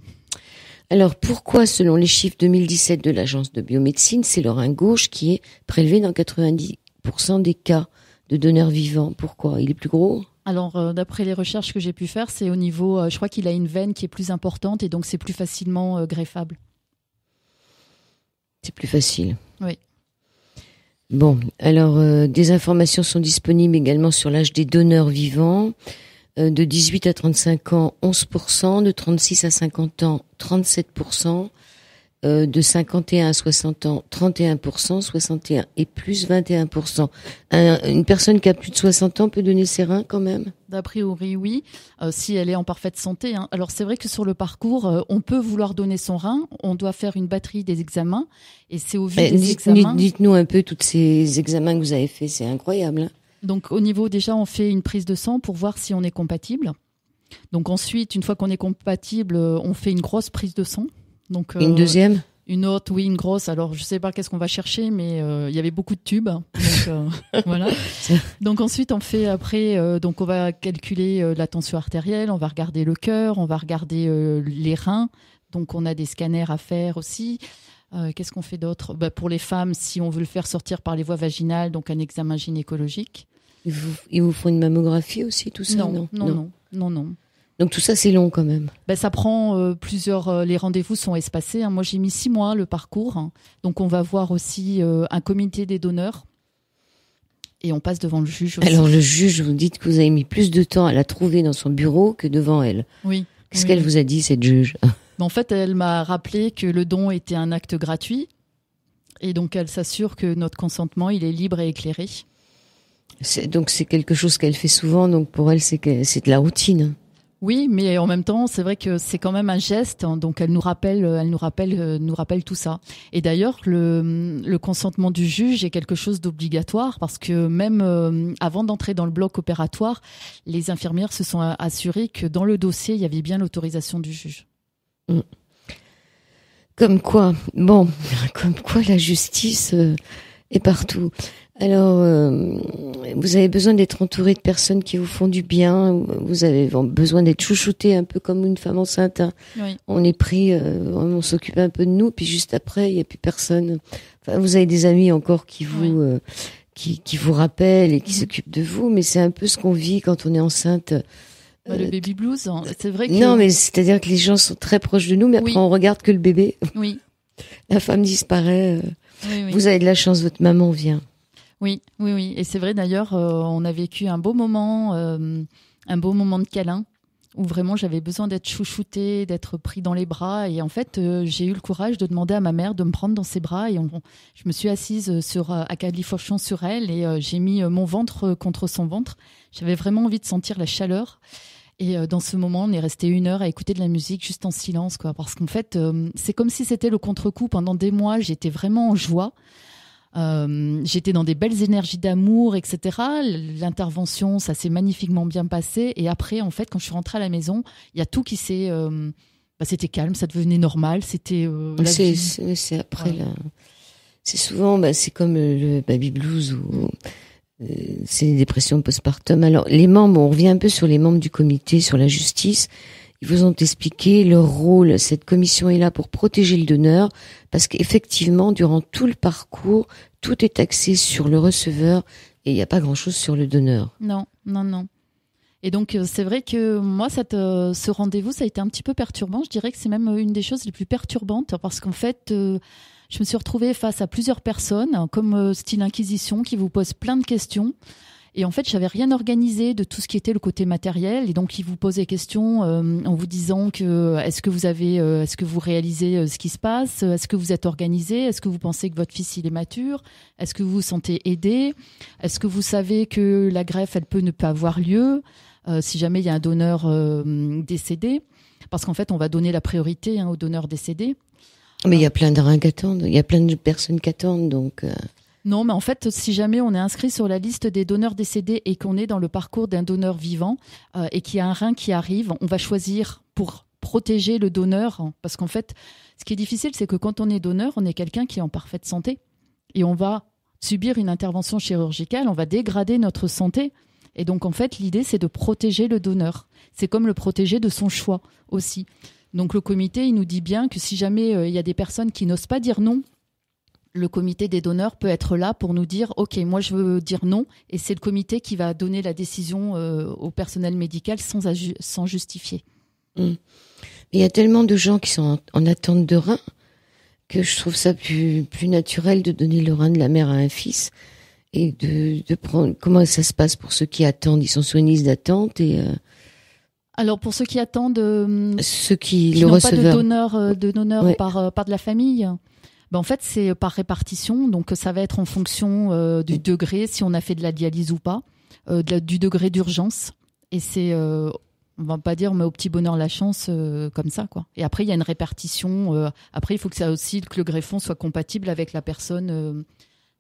Alors pourquoi, selon les chiffres 2017 de l'Agence de biomédecine, c'est rein gauche qui est prélevé dans 90% des cas de donneurs vivants Pourquoi Il est plus gros alors, euh, d'après les recherches que j'ai pu faire, c'est au niveau, euh, je crois qu'il a une veine qui est plus importante et donc c'est plus facilement euh, greffable. C'est plus facile. Oui. Bon, alors des informations sont disponibles également sur l'âge des donneurs vivants. Euh, de 18 à 35 ans, 11%, de 36 à 50 ans, 37%, euh, de 51 à 60 ans, 31%, 61 et plus 21%. une personne qui a plus de 60 ans peut donner ses reins quand même D'a priori, oui, euh, si elle est en parfaite santé. Hein. Alors c'est vrai que sur le parcours, on peut vouloir donner son rein, on doit faire une batterie des examens, et c'est au vu eh, dites, nous un peu tous ces examens que vous avez faits, c'est incroyable. Hein. Donc au niveau déjà, on fait une prise de sang pour voir si on est compatible. Donc ensuite, une fois qu'on est compatible, euh, on fait une grosse prise de sang. Donc une euh, deuxième. Une autre, oui, une grosse. Alors, je sais pas qu'est-ce qu'on va chercher, mais euh, il y avait beaucoup de tubes. Donc, voilà. Donc ensuite, on fait après. donc, on va calculer la tension artérielle, on va regarder le cœur, on va regarder les reins. Donc, on a des scanners à faire aussi. Qu'est-ce qu'on fait d'autre bah, Pour les femmes, si on veut le faire sortir par les voies vaginales, donc un examen gynécologique. Ils vous, font une mammographie aussi, tout ça non, non, non, non, non. Donc tout ça, c'est long quand même. Ben, ça prend euh, plusieurs. Euh, les rendez-vous sont espacés. Hein. Moi, j'ai mis six mois le parcours. Hein. Donc on va voir aussi euh, un comité des donneurs. Et on passe devant le juge. Aussi. Alors le juge, vous dites que vous avez mis plus de temps à la trouver dans son bureau que devant elle. Oui. Qu'est-ce qu'elle vous a dit, cette juge En fait, elle m'a rappelé que le don était un acte gratuit. Et donc elle s'assure que notre consentement, il est libre et éclairé. Donc c'est quelque chose qu'elle fait souvent, donc pour elle c'est de la routine. Oui, mais en même temps, c'est vrai que c'est quand même un geste, hein, donc elle nous rappelle, euh, elle nous rappelle, euh, nous rappelle tout ça. Et d'ailleurs, le, le, consentement du juge est quelque chose d'obligatoire parce que même euh, avant d'entrer dans le bloc opératoire, les infirmières se sont assurées que dans le dossier, il y avait bien l'autorisation du juge. Mm. Comme quoi, bon, comme quoi la justice est partout. Alors, euh, vous avez besoin d'être entouré de personnes qui vous font du bien. Vous avez besoin d'être chouchouté un peu comme une femme enceinte. Hein. On est pris, euh, on s'occupe un peu de nous, puis juste après, il n'y a plus personne. Enfin, vous avez des amis encore qui vous, euh, qui, vous rappellent et qui mm. s'occupent de vous, mais c'est un peu ce qu'on vit quand on est enceinte. le baby blues, hein. c'est vrai que... Non, mais c'est-à-dire que les gens sont très proches de nous, mais après on regarde que le bébé. Oui. La femme disparaît. Vous avez de la chance, votre maman vient. Oui, oui, oui. Et c'est vrai d'ailleurs, euh, on a vécu un beau moment, euh, un beau moment de câlin où vraiment j'avais besoin d'être chouchoutée, d'être pris dans les bras. Et en fait, euh, j'ai eu le courage de demander à ma mère de me prendre dans ses bras. Et je me suis assise sur à Fauchon, sur elle et j'ai mis mon ventre contre son ventre. J'avais vraiment envie de sentir la chaleur. Et dans ce moment, on est resté une heure à écouter de la musique juste en silence, quoi. Parce qu'en fait, c'est comme si c'était le contre-coup. Pendant des mois, j'étais vraiment en joie. Euh, j'étais dans des belles énergies d'amour, etc. L'intervention, ça s'est magnifiquement bien passé. Et après, en fait, quand je suis rentrée à la maison, il y a tout qui s'est. Euh, bah, c'était calme, ça devenait normal. C'était. Euh, c'est après C'est souvent, bah, c'est comme le baby blues ou c'est les dépressions postpartum. Alors les membres, on revient un peu sur les membres du comité, sur la justice. Ils vous ont expliqué leur rôle. Cette commission est là pour protéger le donneur, parce qu'effectivement, durant tout le parcours, tout est axé sur le receveur et il n'y a pas grand-chose sur le donneur. Non, non, non. Et donc, euh, c'est vrai que moi, euh, ce rendez-vous, ça a été un petit peu perturbant. Je dirais que c'est même euh, une des choses les plus perturbantes parce qu'en fait, je me suis retrouvée face à plusieurs personnes, comme style Inquisition, qui vous posent plein de questions. Et en fait, j'avais rien organisé de tout ce qui était le côté matériel. Et donc, ils vous posait des questions euh, en vous disant que euh, est-ce que vous avez, euh, est-ce que vous réalisez ce qui se passe, est-ce que vous êtes organisé, est-ce que vous pensez que votre fils il est mature, est-ce que vous vous sentez aidé, est-ce que vous savez que la greffe elle peut ne pas avoir lieu si jamais il y a un donneur décédé, parce qu'en fait, on va donner la priorité hein, au donneur décédé. Mais il y a plein de qui attendent, il y a plein de personnes qui attendent, donc. Non, mais en fait, si jamais on est inscrit sur la liste des donneurs décédés et qu'on est dans le parcours d'un donneur vivant euh, et qu'il y a un rein qui arrive, on va choisir pour protéger le donneur. Hein, parce qu'en fait, ce qui est difficile, c'est que quand on est donneur, on est quelqu'un qui est en parfaite santé. Et on va subir une intervention chirurgicale, on va dégrader notre santé. Et donc, en fait, l'idée, c'est de protéger le donneur. C'est comme le protéger de son choix aussi. Donc, le comité, il nous dit bien que si jamais euh, il y a des personnes qui n'osent pas dire non le comité des donneurs peut être là pour nous dire ok moi je veux dire non et c'est le comité qui va donner la décision euh, au personnel médical sans, sans justifier. Mm. Il y a tellement de gens qui sont en, attente de rein que je trouve ça plus, plus naturel de donner le rein de la mère à un fils et de, prendre comment ça se passe pour ceux qui attendent ils sont soumis d'attente et euh, Alors pour ceux qui attendent, euh, ceux qui, qui n'ont pas de donneur, de donneur par, par de la famille, ben, en fait, c'est par répartition. Donc, ça va être en fonction euh, du degré, si on a fait de la dialyse ou pas, euh, du degré d'urgence. Et c'est, on euh, on va pas dire, mais au petit bonheur la chance, comme ça. quoi. Et après, il y a une répartition. après, il faut que ça aussi, que le greffon soit compatible avec la personne,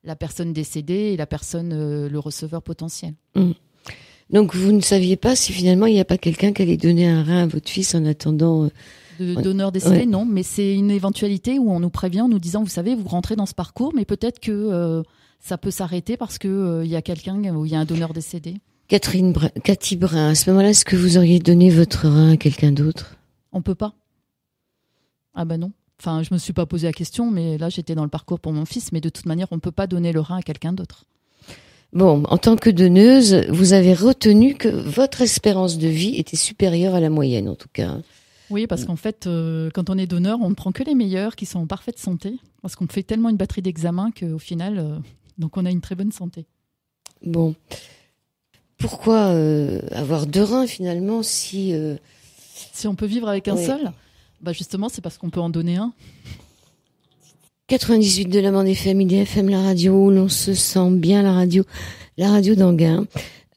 la personne décédée et la personne, le receveur potentiel. Mmh. Donc, vous ne saviez pas si finalement il n'y a pas quelqu'un qui allait donner un rein à votre fils en attendant de donneur décédé, non, mais c'est une éventualité où on nous prévient en nous disant, vous savez, vous rentrez dans ce parcours, mais peut-être que euh, ça peut s'arrêter parce qu'il euh, y a quelqu'un ou il y a un donneur décédé. Catherine, Cathy Brun, à ce moment-là, est-ce que vous auriez donné votre rein à quelqu'un d'autre On peut pas. Ah ben non. Enfin, je me suis pas posé la question, mais là, j'étais dans le parcours pour mon fils, mais de toute manière, on peut pas donner le rein à quelqu'un d'autre. Bon, en tant que donneuse, vous avez retenu que votre espérance de vie était supérieure à la moyenne, en tout cas. Oui, parce qu'en fait, euh, quand on est donneur, on ne prend que les meilleurs qui sont en parfaite santé, parce qu'on fait tellement une batterie d'examens qu'au final, euh, donc on a une très bonne santé. Bon. Pourquoi euh, avoir deux reins finalement si... Si on peut vivre avec un seul bah Justement, c'est parce qu'on peut en donner un. 98 de la des FM, IDFM, la radio où l'on se sent bien, la radio, la radio d'Anguin.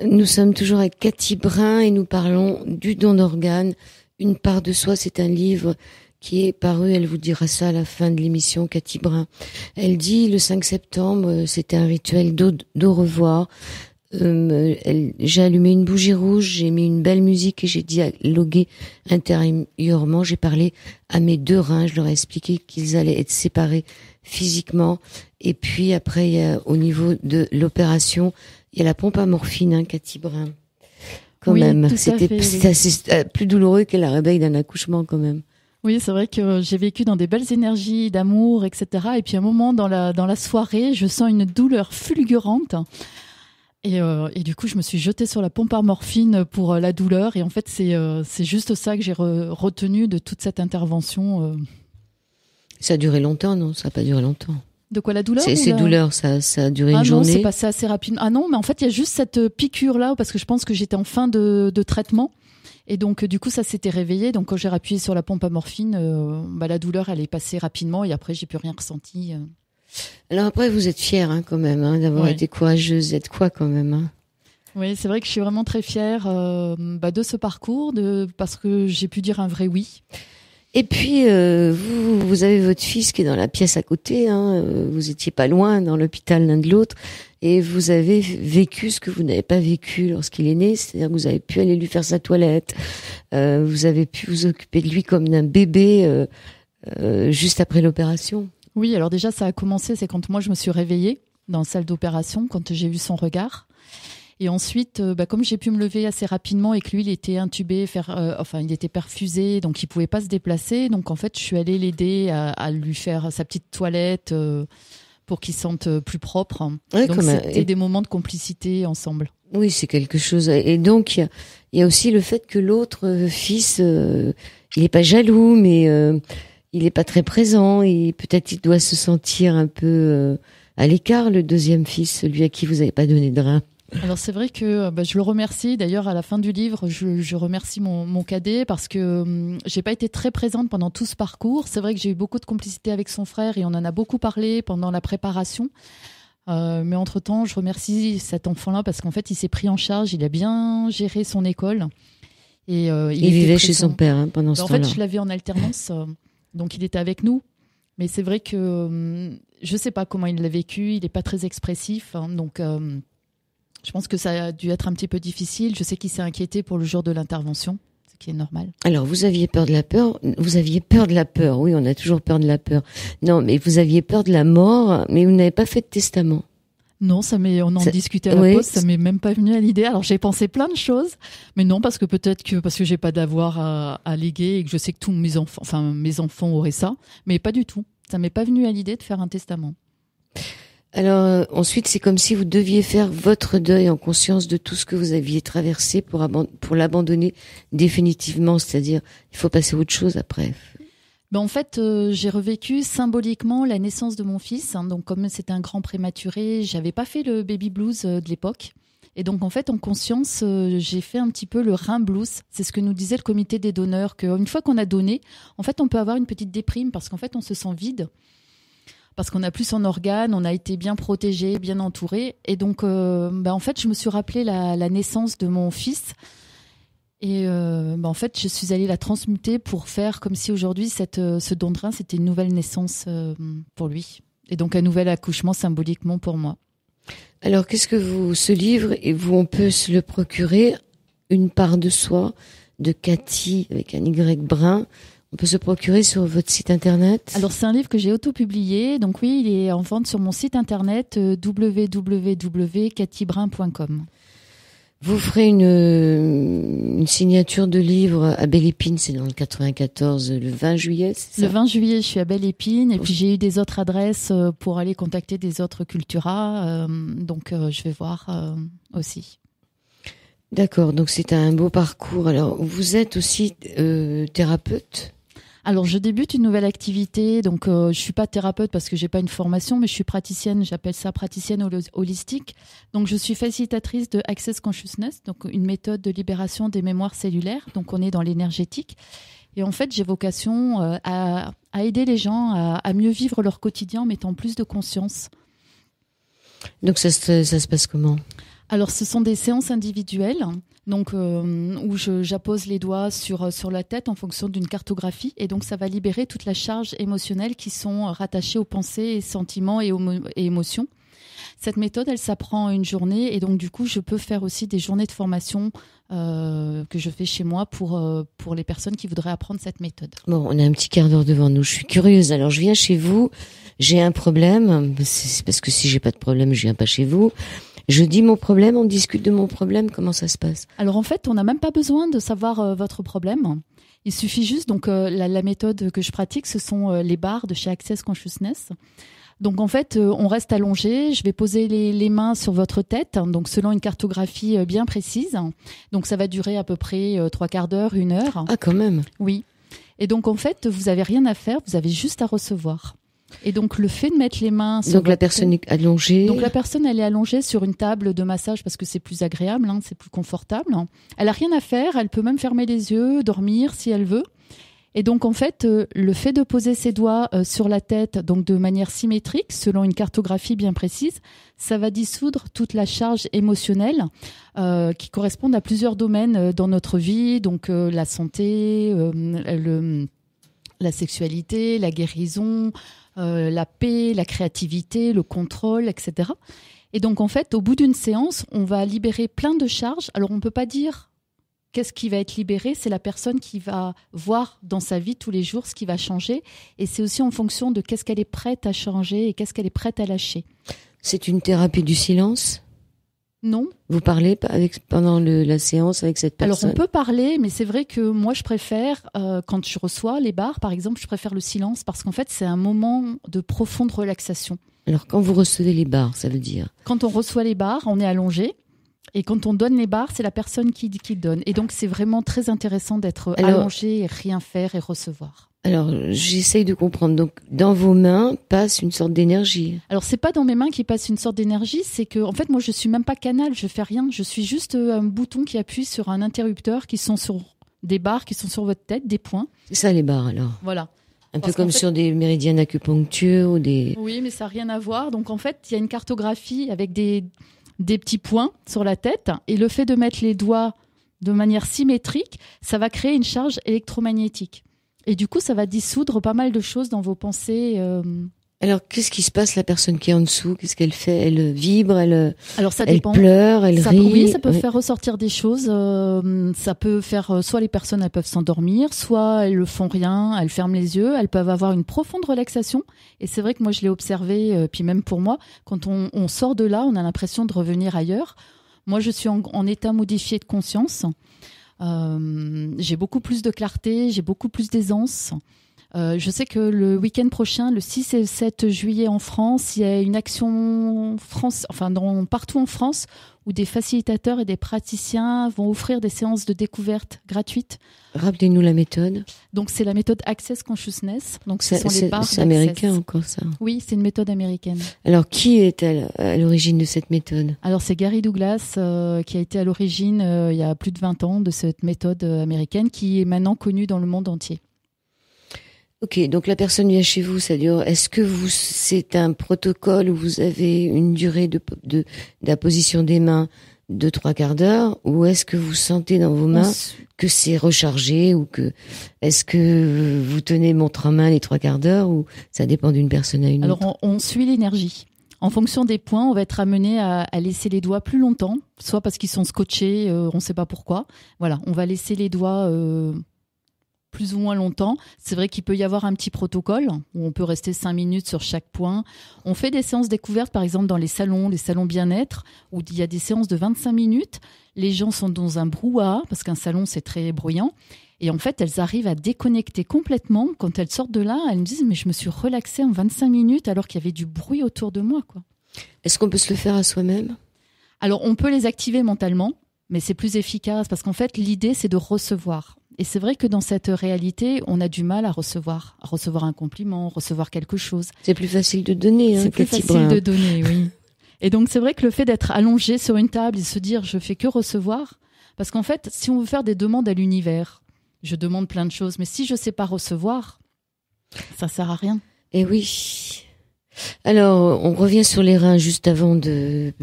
Nous sommes toujours avec Cathy Brun et nous parlons du don d'organes une part de soi, c'est un livre qui est paru, elle vous dira ça à la fin de l'émission, Cathy Brun. Elle dit le 5 septembre, euh, c'était un rituel d'au revoir. Euh, j'ai allumé une bougie rouge, j'ai mis une belle musique et j'ai dialogué intérieurement. J'ai parlé à mes deux reins, je leur ai expliqué qu'ils allaient être séparés physiquement. Et puis après, au niveau de l'opération, il y a la pompe à morphine, hein, Cathy Brun même. C'était euh, plus douloureux que la réveille d'un accouchement quand même. Oui, c'est vrai que euh, j'ai vécu dans des belles énergies d'amour, etc. Et puis à un moment dans la, dans la soirée, je sens une douleur fulgurante. Et, euh, du coup, je me suis jetée sur la pompe à morphine pour la douleur. Et en fait, c'est c'est juste ça que j'ai retenu de toute cette intervention. Ça a duré longtemps, non Ça n'a pas duré longtemps. De quoi la douleur Ces douleurs, ça, ça a duré ah une non, c'est passé assez rapidement. Ah non, mais en fait, il y a juste cette euh, piqûre là parce que je pense que j'étais en fin de, traitement et donc euh, du coup ça s'était réveillé. Donc quand j'ai appuyé sur la pompe à morphine, euh, bah, la douleur elle est passée rapidement et après j'ai plus rien ressenti. Alors après vous êtes fière hein, quand même hein, d'avoir été courageuse, êtes quoi quand même. Hein oui, c'est vrai que je suis vraiment très fière bah, de ce parcours, de... parce que j'ai pu dire un vrai oui. Et puis euh, vous, avez votre fils qui est dans la pièce à côté. Hein, euh, vous étiez pas loin dans l'hôpital l'un de l'autre, et vous avez vécu ce que vous n'avez pas vécu lorsqu'il est né. C'est-à-dire que vous avez pu aller lui faire sa toilette, euh, vous avez pu vous occuper de lui comme d'un bébé juste après l'opération. Oui, alors déjà ça a commencé, c'est quand moi je me suis réveillée dans la salle d'opération, quand j'ai vu son regard. Et ensuite, euh, bah, comme j'ai pu me lever assez rapidement et que lui, il était intubé, faire, euh, enfin, il était perfusé, donc il pouvait pas se déplacer. Donc en fait, je suis allée l'aider à, lui faire sa petite toilette. Euh, pour qu'il sente plus propre. donc c'était et... des moments de complicité ensemble. Oui, c'est quelque chose. Et donc il y, a aussi le fait que l'autre fils, il n'est pas jaloux, mais il n'est pas très présent et peut-être il doit se sentir un peu à l'écart le deuxième fils, celui à qui vous n'avez pas donné de rein. Alors c'est vrai que euh, bah, je le remercie. D'ailleurs, à la fin du livre, je, remercie mon, cadet parce que je hum, j'ai pas été très présente pendant tout ce parcours. C'est vrai que j'ai eu beaucoup de complicité avec son frère et on en a beaucoup parlé pendant la préparation. Euh, mais entre-temps, je remercie cet enfant-là parce qu'en fait, il s'est pris en charge, il a bien géré son école. Et, euh, il, vivait chez son père hein, pendant ce temps-là. Bah, en fait, je l'avais en alternance, donc il était avec nous. Mais c'est vrai que hum, je ne sais pas comment il l'a vécu, il n'est pas très expressif. Hein, donc hum, je pense que ça a dû être un petit peu difficile. Je sais qu'il s'est inquiété pour le jour de l'intervention, ce qui est normal. Alors, vous aviez peur de la peur. Vous aviez peur de la peur. Oui, on a toujours peur de la peur. Non, mais vous aviez peur de la mort, mais vous n'avez pas fait de testament. Non, ça mais on en discutait à la oui. ça m'est même pas venu à l'idée. Alors j'ai pensé plein de choses, mais non parce que peut-être que parce que j'ai pas d'avoir à, léguer et que je sais que tous mes enfants, enfin mes enfants auraient ça, mais pas du tout. Ça m'est pas venu à l'idée de faire un testament. Alors euh, ensuite, c'est comme si vous deviez faire votre deuil en conscience de tout ce que vous aviez traversé pour, l'abandonner définitivement, c'est-à-dire il faut passer à autre chose après. Ben, en fait, euh, j'ai revécu symboliquement la naissance de mon fils. Hein, donc comme c'était un grand prématuré, j'avais pas fait le baby blues euh, de l'époque. Et donc en fait, en conscience, j'ai fait un petit peu le rein blues. C'est ce que nous disait le comité des donneurs, qu'une fois qu'on a donné, en fait, on peut avoir une petite déprime parce qu'en fait, on se sent vide parce qu'on a plus son organe, on a été bien protégé, bien entouré. Et donc, euh, bah, en fait, je me suis rappelé la, naissance de mon fils. Et euh, bah, en fait, je suis allée la transmuter pour faire comme si aujourd'hui, cette, euh, ce don de c'était une nouvelle naissance pour lui. Et donc, un nouvel accouchement symboliquement pour moi. Alors, qu'est-ce que vous, ce livre, et vous, on peut se le procurer, Une part de soi, de Cathy, avec un Y brun, on peut se procurer sur votre site internet Alors c'est un livre que j'ai auto-publié, donc oui, il est en vente sur mon site internet euh, www.cathybrun.com. Vous ferez une, euh, une, signature de livre à Belle Épine, c'est dans le 94, le 20 juillet, Le 20 juillet, je suis à Belle Épine, et puis j'ai eu des autres adresses euh, pour aller contacter des autres Cultura, donc je vais voir aussi. D'accord, donc c'est un beau parcours. Alors, vous êtes aussi thérapeute alors, je débute une nouvelle activité. Donc, ne euh, je suis pas thérapeute parce que je n'ai pas une formation, mais je suis praticienne. J'appelle ça praticienne holistique. Donc, je suis facilitatrice de Access Consciousness, donc une méthode de libération des mémoires cellulaires. Donc, on est dans l'énergétique. Et en fait, j'ai vocation euh, à, aider les gens à, mieux vivre leur quotidien en mettant plus de conscience. Donc, ça, ça se passe comment Alors, ce sont des séances individuelles donc euh, où j'appose les doigts sur, euh, sur la tête en fonction d'une cartographie. Et donc, ça va libérer toute la charge émotionnelle qui sont rattachées aux pensées, sentiments et, et émotions. Cette méthode, elle s'apprend une journée et donc du coup, je peux faire aussi des journées de formation euh, que je fais chez moi pour, pour les personnes qui voudraient apprendre cette méthode. Bon, on a un petit quart d'heure devant nous. Je suis curieuse. Alors, je viens chez vous, j'ai un problème. C'est parce que si j'ai pas de problème, je viens pas chez vous. Je dis mon problème, on discute de mon problème, comment ça se passe Alors en fait, on n'a même pas besoin de savoir euh, votre problème. Il suffit juste, donc euh, la, méthode que je pratique, ce sont euh, les barres de chez Access Consciousness. Donc en fait, on reste allongé, je vais poser les, mains sur votre tête, hein, donc selon une cartographie bien précise. Donc ça va durer à peu près trois quarts d'heure, une heure. Ah quand même Oui. Et donc en fait, vous n'avez rien à faire, vous avez juste à recevoir. Et donc le fait de mettre les mains sur donc la personne est allongée. Donc la personne elle est allongée sur une table de massage parce que c'est plus agréable, hein, c'est plus confortable. Elle a rien à faire, elle peut même fermer les yeux, dormir si elle veut. Et donc en fait euh, le fait de poser ses doigts euh, sur la tête donc de manière symétrique selon une cartographie bien précise, ça va dissoudre toute la charge émotionnelle euh, qui correspond à plusieurs domaines dans notre vie, donc la santé, le la sexualité, la guérison, euh, la paix, la créativité, le contrôle, etc. Et donc, en fait, au bout d'une séance, on va libérer plein de charges. Alors, on ne peut pas dire qu'est-ce qui va être libéré. C'est la personne qui va voir dans sa vie tous les jours ce qui va changer. Et c'est aussi en fonction de qu'est-ce qu'elle est prête à changer et qu'est-ce qu'elle est prête à lâcher. C'est une thérapie du silence non. Vous parlez pendant la séance avec cette personne Alors on peut parler, mais c'est vrai que moi je préfère, euh, quand je reçois les bars par exemple, je préfère le silence parce qu'en fait c'est un moment de profonde relaxation. Alors quand vous recevez les bars, ça veut dire Quand on reçoit les bars, on est allongé. Et quand on donne les bars, c'est la personne qui, qui donne. Et donc, c'est vraiment très intéressant d'être allongé et rien faire et recevoir. Alors, j'essaye de comprendre. Donc, dans vos mains passe une sorte d'énergie. Alors, c'est pas dans mes mains qui passe une sorte d'énergie, c'est que, en fait, moi, je suis même pas canal, je fais rien. Je suis juste euh, un bouton qui appuie sur un interrupteur qui sont sur des barres qui sont sur votre tête, des points. C'est ça, les barres, alors. Voilà. Un peu comme sur des méridiens d'acupuncture ou des. Oui, mais ça n'a rien à voir. Donc, en fait, il y a une cartographie avec des, des petits points sur la tête. Et le fait de mettre les doigts de manière symétrique, ça va créer une charge électromagnétique. Et du coup, ça va dissoudre pas mal de choses dans vos pensées. Euh. Alors, qu'est-ce qui se passe la personne qui est en dessous Qu'est-ce qu'elle fait Elle vibre, elle, euh, pleure, elle ça, Oui, ça peut faire ressortir des choses. Euh, ça peut faire soit les personnes elles peuvent s'endormir, soit elles ne font rien, elles ferment les yeux, elles peuvent avoir une profonde relaxation. Et c'est vrai que moi je l'ai observé, puis même pour moi, quand on, sort de là, on a l'impression de revenir ailleurs. Moi, je suis en état modifié de conscience. Euh, j'ai beaucoup plus de clarté, j'ai beaucoup plus d'aisance. Euh, je sais que le week-end prochain, le 6 et 7 juillet en France, il y a une action France, enfin partout en France, où des facilitateurs et des praticiens vont offrir des séances de découverte gratuites. Rappelez-nous la méthode. Donc c'est la méthode Access Consciousness. Donc ce C'est américain encore ça. Oui, c'est une méthode américaine. Alors qui est euh, à l'origine de cette méthode Alors c'est Gary Douglas euh, qui a été à l'origine il y a plus de 20 ans de cette méthode américaine qui est maintenant connue dans le monde entier. Ok, donc la personne vient chez vous, ça dure. Est-ce que vous, c'est un protocole où vous avez une durée de, de, la position des mains de trois quarts d'heure, ou est-ce que vous sentez dans vos mains que c'est rechargé, ou que est-ce que vous tenez montre en main les trois quarts d'heure, ou ça dépend d'une personne à une autre Alors on, suit l'énergie. En fonction des points, on va être amené à, à laisser les doigts plus longtemps, soit parce qu'ils sont scotchés, euh, on ne sait pas pourquoi. Voilà, on va laisser les doigts. Euh, plus ou moins longtemps. C'est vrai qu'il peut y avoir un petit protocole où on peut rester cinq minutes sur chaque point. On fait des séances découvertes, par exemple, dans les salons, les salons bien-être, où il y a des séances de 25 minutes. Les gens sont dans un brouhaha, parce qu'un salon, c'est très bruyant. Et en fait, elles arrivent à déconnecter complètement. Quand elles sortent de là, elles me disent, mais je me suis relaxée en 25 minutes alors qu'il y avait du bruit autour de moi. quoi. Est-ce qu'on peut se le faire à soi-même Alors, on peut les activer mentalement, mais c'est plus efficace parce qu'en fait, l'idée, c'est de recevoir. Et c'est vrai que dans cette réalité, on a du mal à recevoir, à recevoir un compliment, recevoir quelque chose. C'est plus facile de donner. Hein, c'est plus facile de donner, oui. Et donc c'est vrai que le fait d'être allongé sur une table et se dire je fais que recevoir, parce qu'en fait, si on veut faire des demandes à l'univers, je demande plein de choses, mais si je ne sais pas recevoir, ça sert à rien. Et oui, alors, on revient sur les reins juste avant de,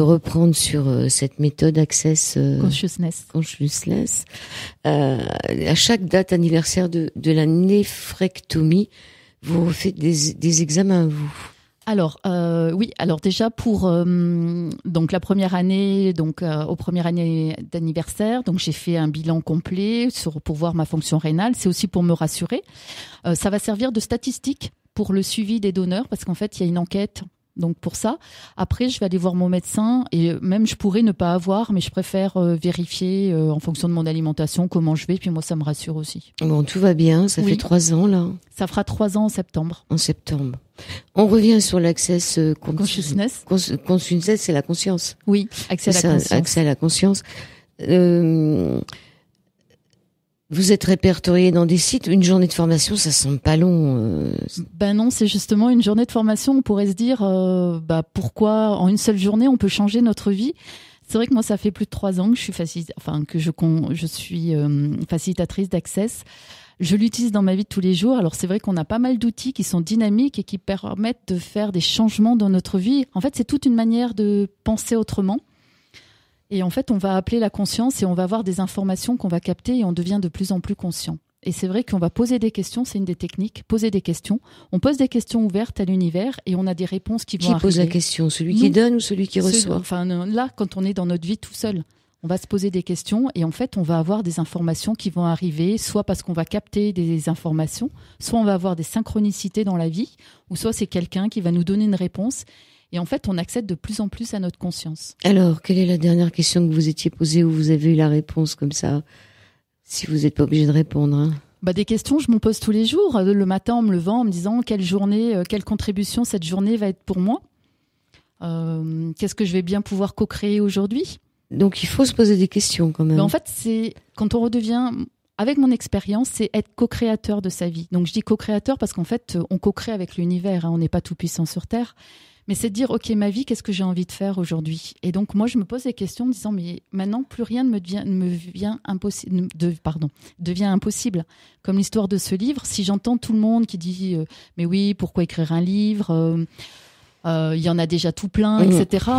reprendre sur euh, cette méthode Access euh, Consciousness. Euh, à chaque date anniversaire de, de la néphrectomie, vous faites des, des examens, vous alors oui, alors déjà pour donc la première année, donc aux premières années d'anniversaire, donc j'ai fait un bilan complet pour voir ma fonction rénale. C'est aussi pour me rassurer. ça va servir de statistique pour le suivi des donneurs, parce qu'en fait, il y a une enquête. Donc pour ça, après, je vais aller voir mon médecin et euh, même je pourrais ne pas avoir, mais je préfère euh, vérifier euh, en fonction de mon alimentation comment je vais. Puis moi, ça me rassure aussi. Bon, tout va bien. Ça fait trois ans là. Ça fera trois ans en septembre. En septembre. On revient sur l'accès euh, consciousness. consciousness, c'est la conscience. Oui, accès à la conscience. Accès à la conscience. Vous êtes répertorié dans des sites. Une journée de formation, ça semble pas long. Euh. Ben non, c'est justement une journée de formation. On pourrait se dire, euh, bah pourquoi en une seule journée on peut changer notre vie. C'est vrai que moi, ça fait plus de trois ans que je suis enfin que je je suis euh, facilitatrice d'Access. Je l'utilise dans ma vie de tous les jours. Alors c'est vrai qu'on a pas mal d'outils qui sont dynamiques et qui permettent de faire des changements dans notre vie. En fait, c'est toute une manière de penser autrement. Et en fait, on va appeler la conscience et on va avoir des informations qu'on va capter et on devient de plus en plus conscient. Et c'est vrai qu'on va poser des questions, c'est une des techniques, poser des questions. On pose des questions ouvertes à l'univers et on a des réponses qui vont Qui pose la question Celui qui donne ou celui qui reçoit Enfin, là, quand on est dans notre vie tout seul, on va se poser des questions et en fait, on va avoir des informations qui vont arriver, soit parce qu'on va capter des informations, soit on va avoir des synchronicités dans la vie, ou soit c'est quelqu'un qui va nous donner une réponse. Et en fait, on accède de plus en plus à notre conscience. Alors, quelle est la dernière question que vous étiez posée où vous avez eu la réponse comme ça Si vous n'êtes pas obligé de répondre. Hein bah, des questions, je m'en pose tous les jours, euh, le matin en me levant, en me disant quelle journée, euh, quelle contribution cette journée va être pour moi. Euh, qu'est-ce que je vais bien pouvoir co-créer aujourd'hui Donc il faut se poser des questions quand même. Bah, en fait, c'est quand on redevient, avec mon expérience, c'est être co-créateur de sa vie. Donc je dis co-créateur parce qu'en fait, on co-crée avec l'univers, hein. on n'est pas tout puissant sur Terre. Mais c'est de dire, OK, ma vie, qu'est-ce que j'ai envie de faire aujourd'hui Et donc, moi, je me pose des questions en disant, mais maintenant, plus rien ne me devient, me vient impossible, de, pardon, devient impossible. Comme l'histoire de ce livre, si j'entends tout le monde qui dit, euh, mais oui, pourquoi écrire un livre euh, euh, Il y en a déjà tout plein, mmh. etc.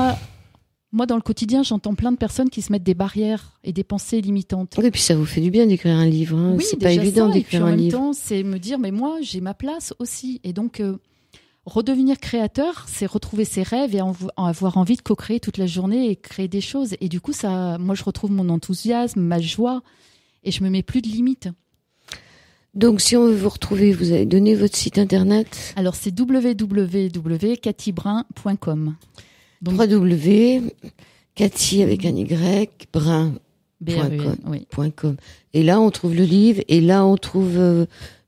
Moi, dans le quotidien, j'entends plein de personnes qui se mettent des barrières et des pensées limitantes. et puis ça vous fait du bien d'écrire un livre. Hein. Oui, c'est pas évident d'écrire un livre. en même temps, c'est me dire, mais moi, j'ai ma place aussi. Et donc, Redevenir créateur, c'est retrouver ses rêves et avoir envie de co-créer toute la journée et créer des choses. Et du coup, ça, moi, je retrouve mon enthousiasme, ma joie, et je me mets plus de limites. Donc, si on veut vous retrouver, vous avez donné votre site internet Alors, c'est www.cathybrun.com. Donc... avec un Y, brun. E et là, on trouve le livre, et là, on trouve euh,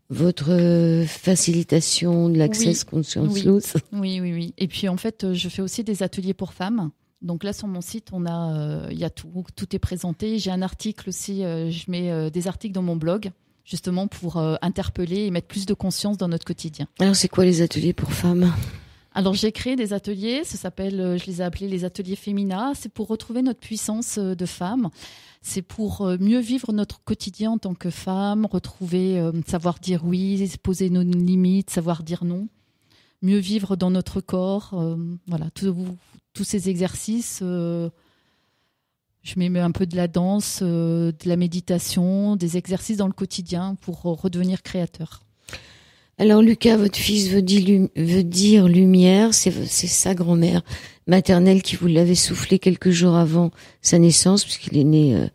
votre euh, facilitation de l'accès conscience loose. Oui, oui, oui. Et puis en fait, euh, je fais aussi des ateliers pour femmes. Donc là, sur mon site, on a, euh, il y a tout, tout est présenté. J'ai un article aussi, je mets des articles dans mon blog, justement pour interpeller et mettre plus de conscience dans notre quotidien. Alors, c'est quoi les ateliers pour femmes alors j'ai créé des ateliers, ça s'appelle, je les ai appelés les ateliers féminins. C'est pour retrouver notre puissance de femme. C'est pour euh, mieux vivre notre quotidien en tant que femme, retrouver, euh, savoir dire oui, poser nos limites, savoir dire non, mieux vivre dans notre corps. Euh, voilà, tous ces exercices. je mets un peu de la danse, de la méditation, des exercices dans le quotidien pour redevenir créateur. Alors Lucas, votre fils veut, dire lumière, c'est sa grand-mère maternelle qui vous l'avait soufflé quelques jours avant sa naissance, puisqu'il est né, euh,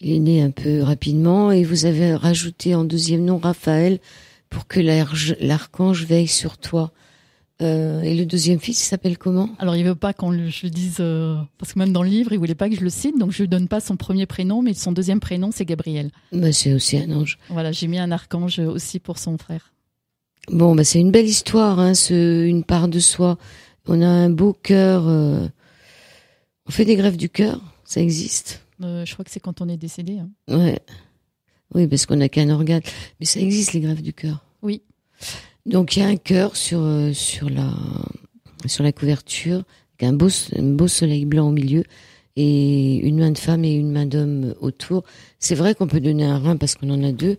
il est né un peu rapidement, et vous avez rajouté en deuxième nom Raphaël pour que l'archange veille sur toi. Euh, et le deuxième fils il s'appelle comment Alors il veut pas qu'on le, dise euh, parce que même dans le livre il voulait pas que je le cite donc je lui donne pas son premier prénom mais son deuxième prénom c'est Gabriel. Bah, c'est aussi un ange. Voilà j'ai mis un archange aussi pour son frère. Bon bah c'est une belle histoire hein, ce, une part de soi on a un beau cœur. Euh, on fait des grèves du cœur, ça existe. Euh, je crois que c'est quand on est décédé. Hein. Ouais. Oui, parce qu'on n'a qu'un organe. Mais ça existe, les greffes du cœur. Oui. Donc il y a un cœur sur, euh, sur, la, sur la couverture, avec beau, un beau soleil blanc au milieu, et une main de femme et une main d'homme autour. C'est vrai qu'on peut donner un rein parce qu'on en a deux,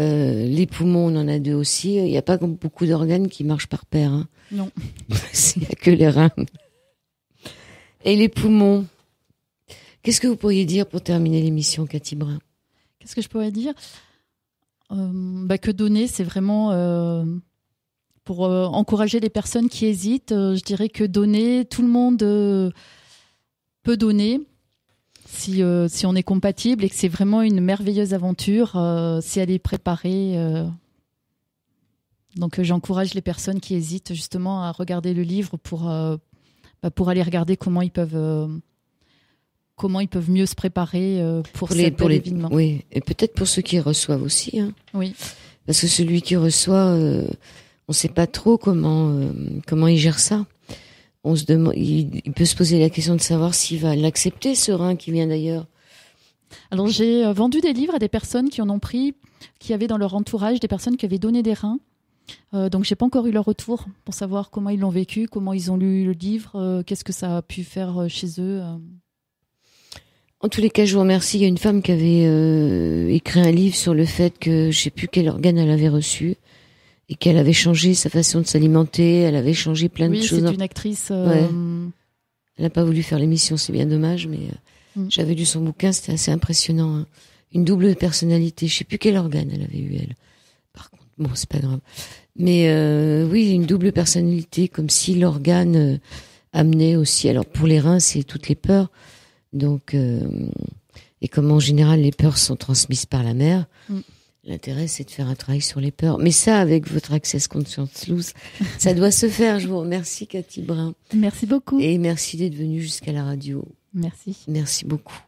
euh, les poumons, on en a deux aussi. Il n'y a pas beaucoup d'organes qui marchent par paire. Hein. Non. Il n'y a que les reins. Et les poumons. Qu'est-ce que vous pourriez dire pour terminer l'émission, Cathy Brun Qu'est-ce que je pourrais dire euh, bah, Que donner, c'est vraiment euh, pour encourager les personnes qui hésitent. je dirais que donner, tout le monde peut donner. Euh, si, on est compatible et que c'est vraiment une merveilleuse aventure, euh, c'est si elle est préparée. Euh. Donc j'encourage les personnes qui hésitent justement à regarder le livre pour, bah, pour aller regarder comment ils peuvent comment ils peuvent mieux se préparer pour, pour, les, Oui, et peut-être pour ceux qui reçoivent aussi. Hein. Oui. Parce que celui qui reçoit, on ne sait pas trop comment comment il gère ça on se demande, il, peut se poser la question de savoir s'il va l'accepter, ce rein qui vient d'ailleurs. Alors j'ai euh, vendu des livres à des personnes qui en ont pris, qui avaient dans leur entourage des personnes qui avaient donné des reins. Donc euh, donc j'ai pas encore eu leur retour pour savoir comment ils l'ont vécu, comment ils ont lu le livre, euh, qu'est-ce que ça a pu faire chez eux. En tous les cas, je vous remercie. Il y a une femme qui avait écrit un livre sur le fait que je sais plus quel organe elle avait reçu et qu'elle avait changé sa façon de s'alimenter, elle avait changé plein de choses. Oui, c'est une actrice. Euh, elle n'a pas voulu faire l'émission, c'est bien dommage, mais euh, mm. j'avais lu son bouquin, c'était assez impressionnant. Hein. Une double personnalité, je sais plus quel organe elle avait eu elle. Par contre, bon, c'est pas grave. Mais euh, oui, une double personnalité, comme si l'organe amenait aussi. Alors pour les reins, c'est toutes les peurs. Donc et comme en général les peurs sont transmises par la mère. Mm. L'intérêt, c'est de faire un travail sur les peurs. Mais ça, avec votre Access Conscience Loose, ça doit se faire. Je vous remercie, Cathy Brun. Merci beaucoup. Et merci d'être venue jusqu'à la radio. Merci. Merci beaucoup.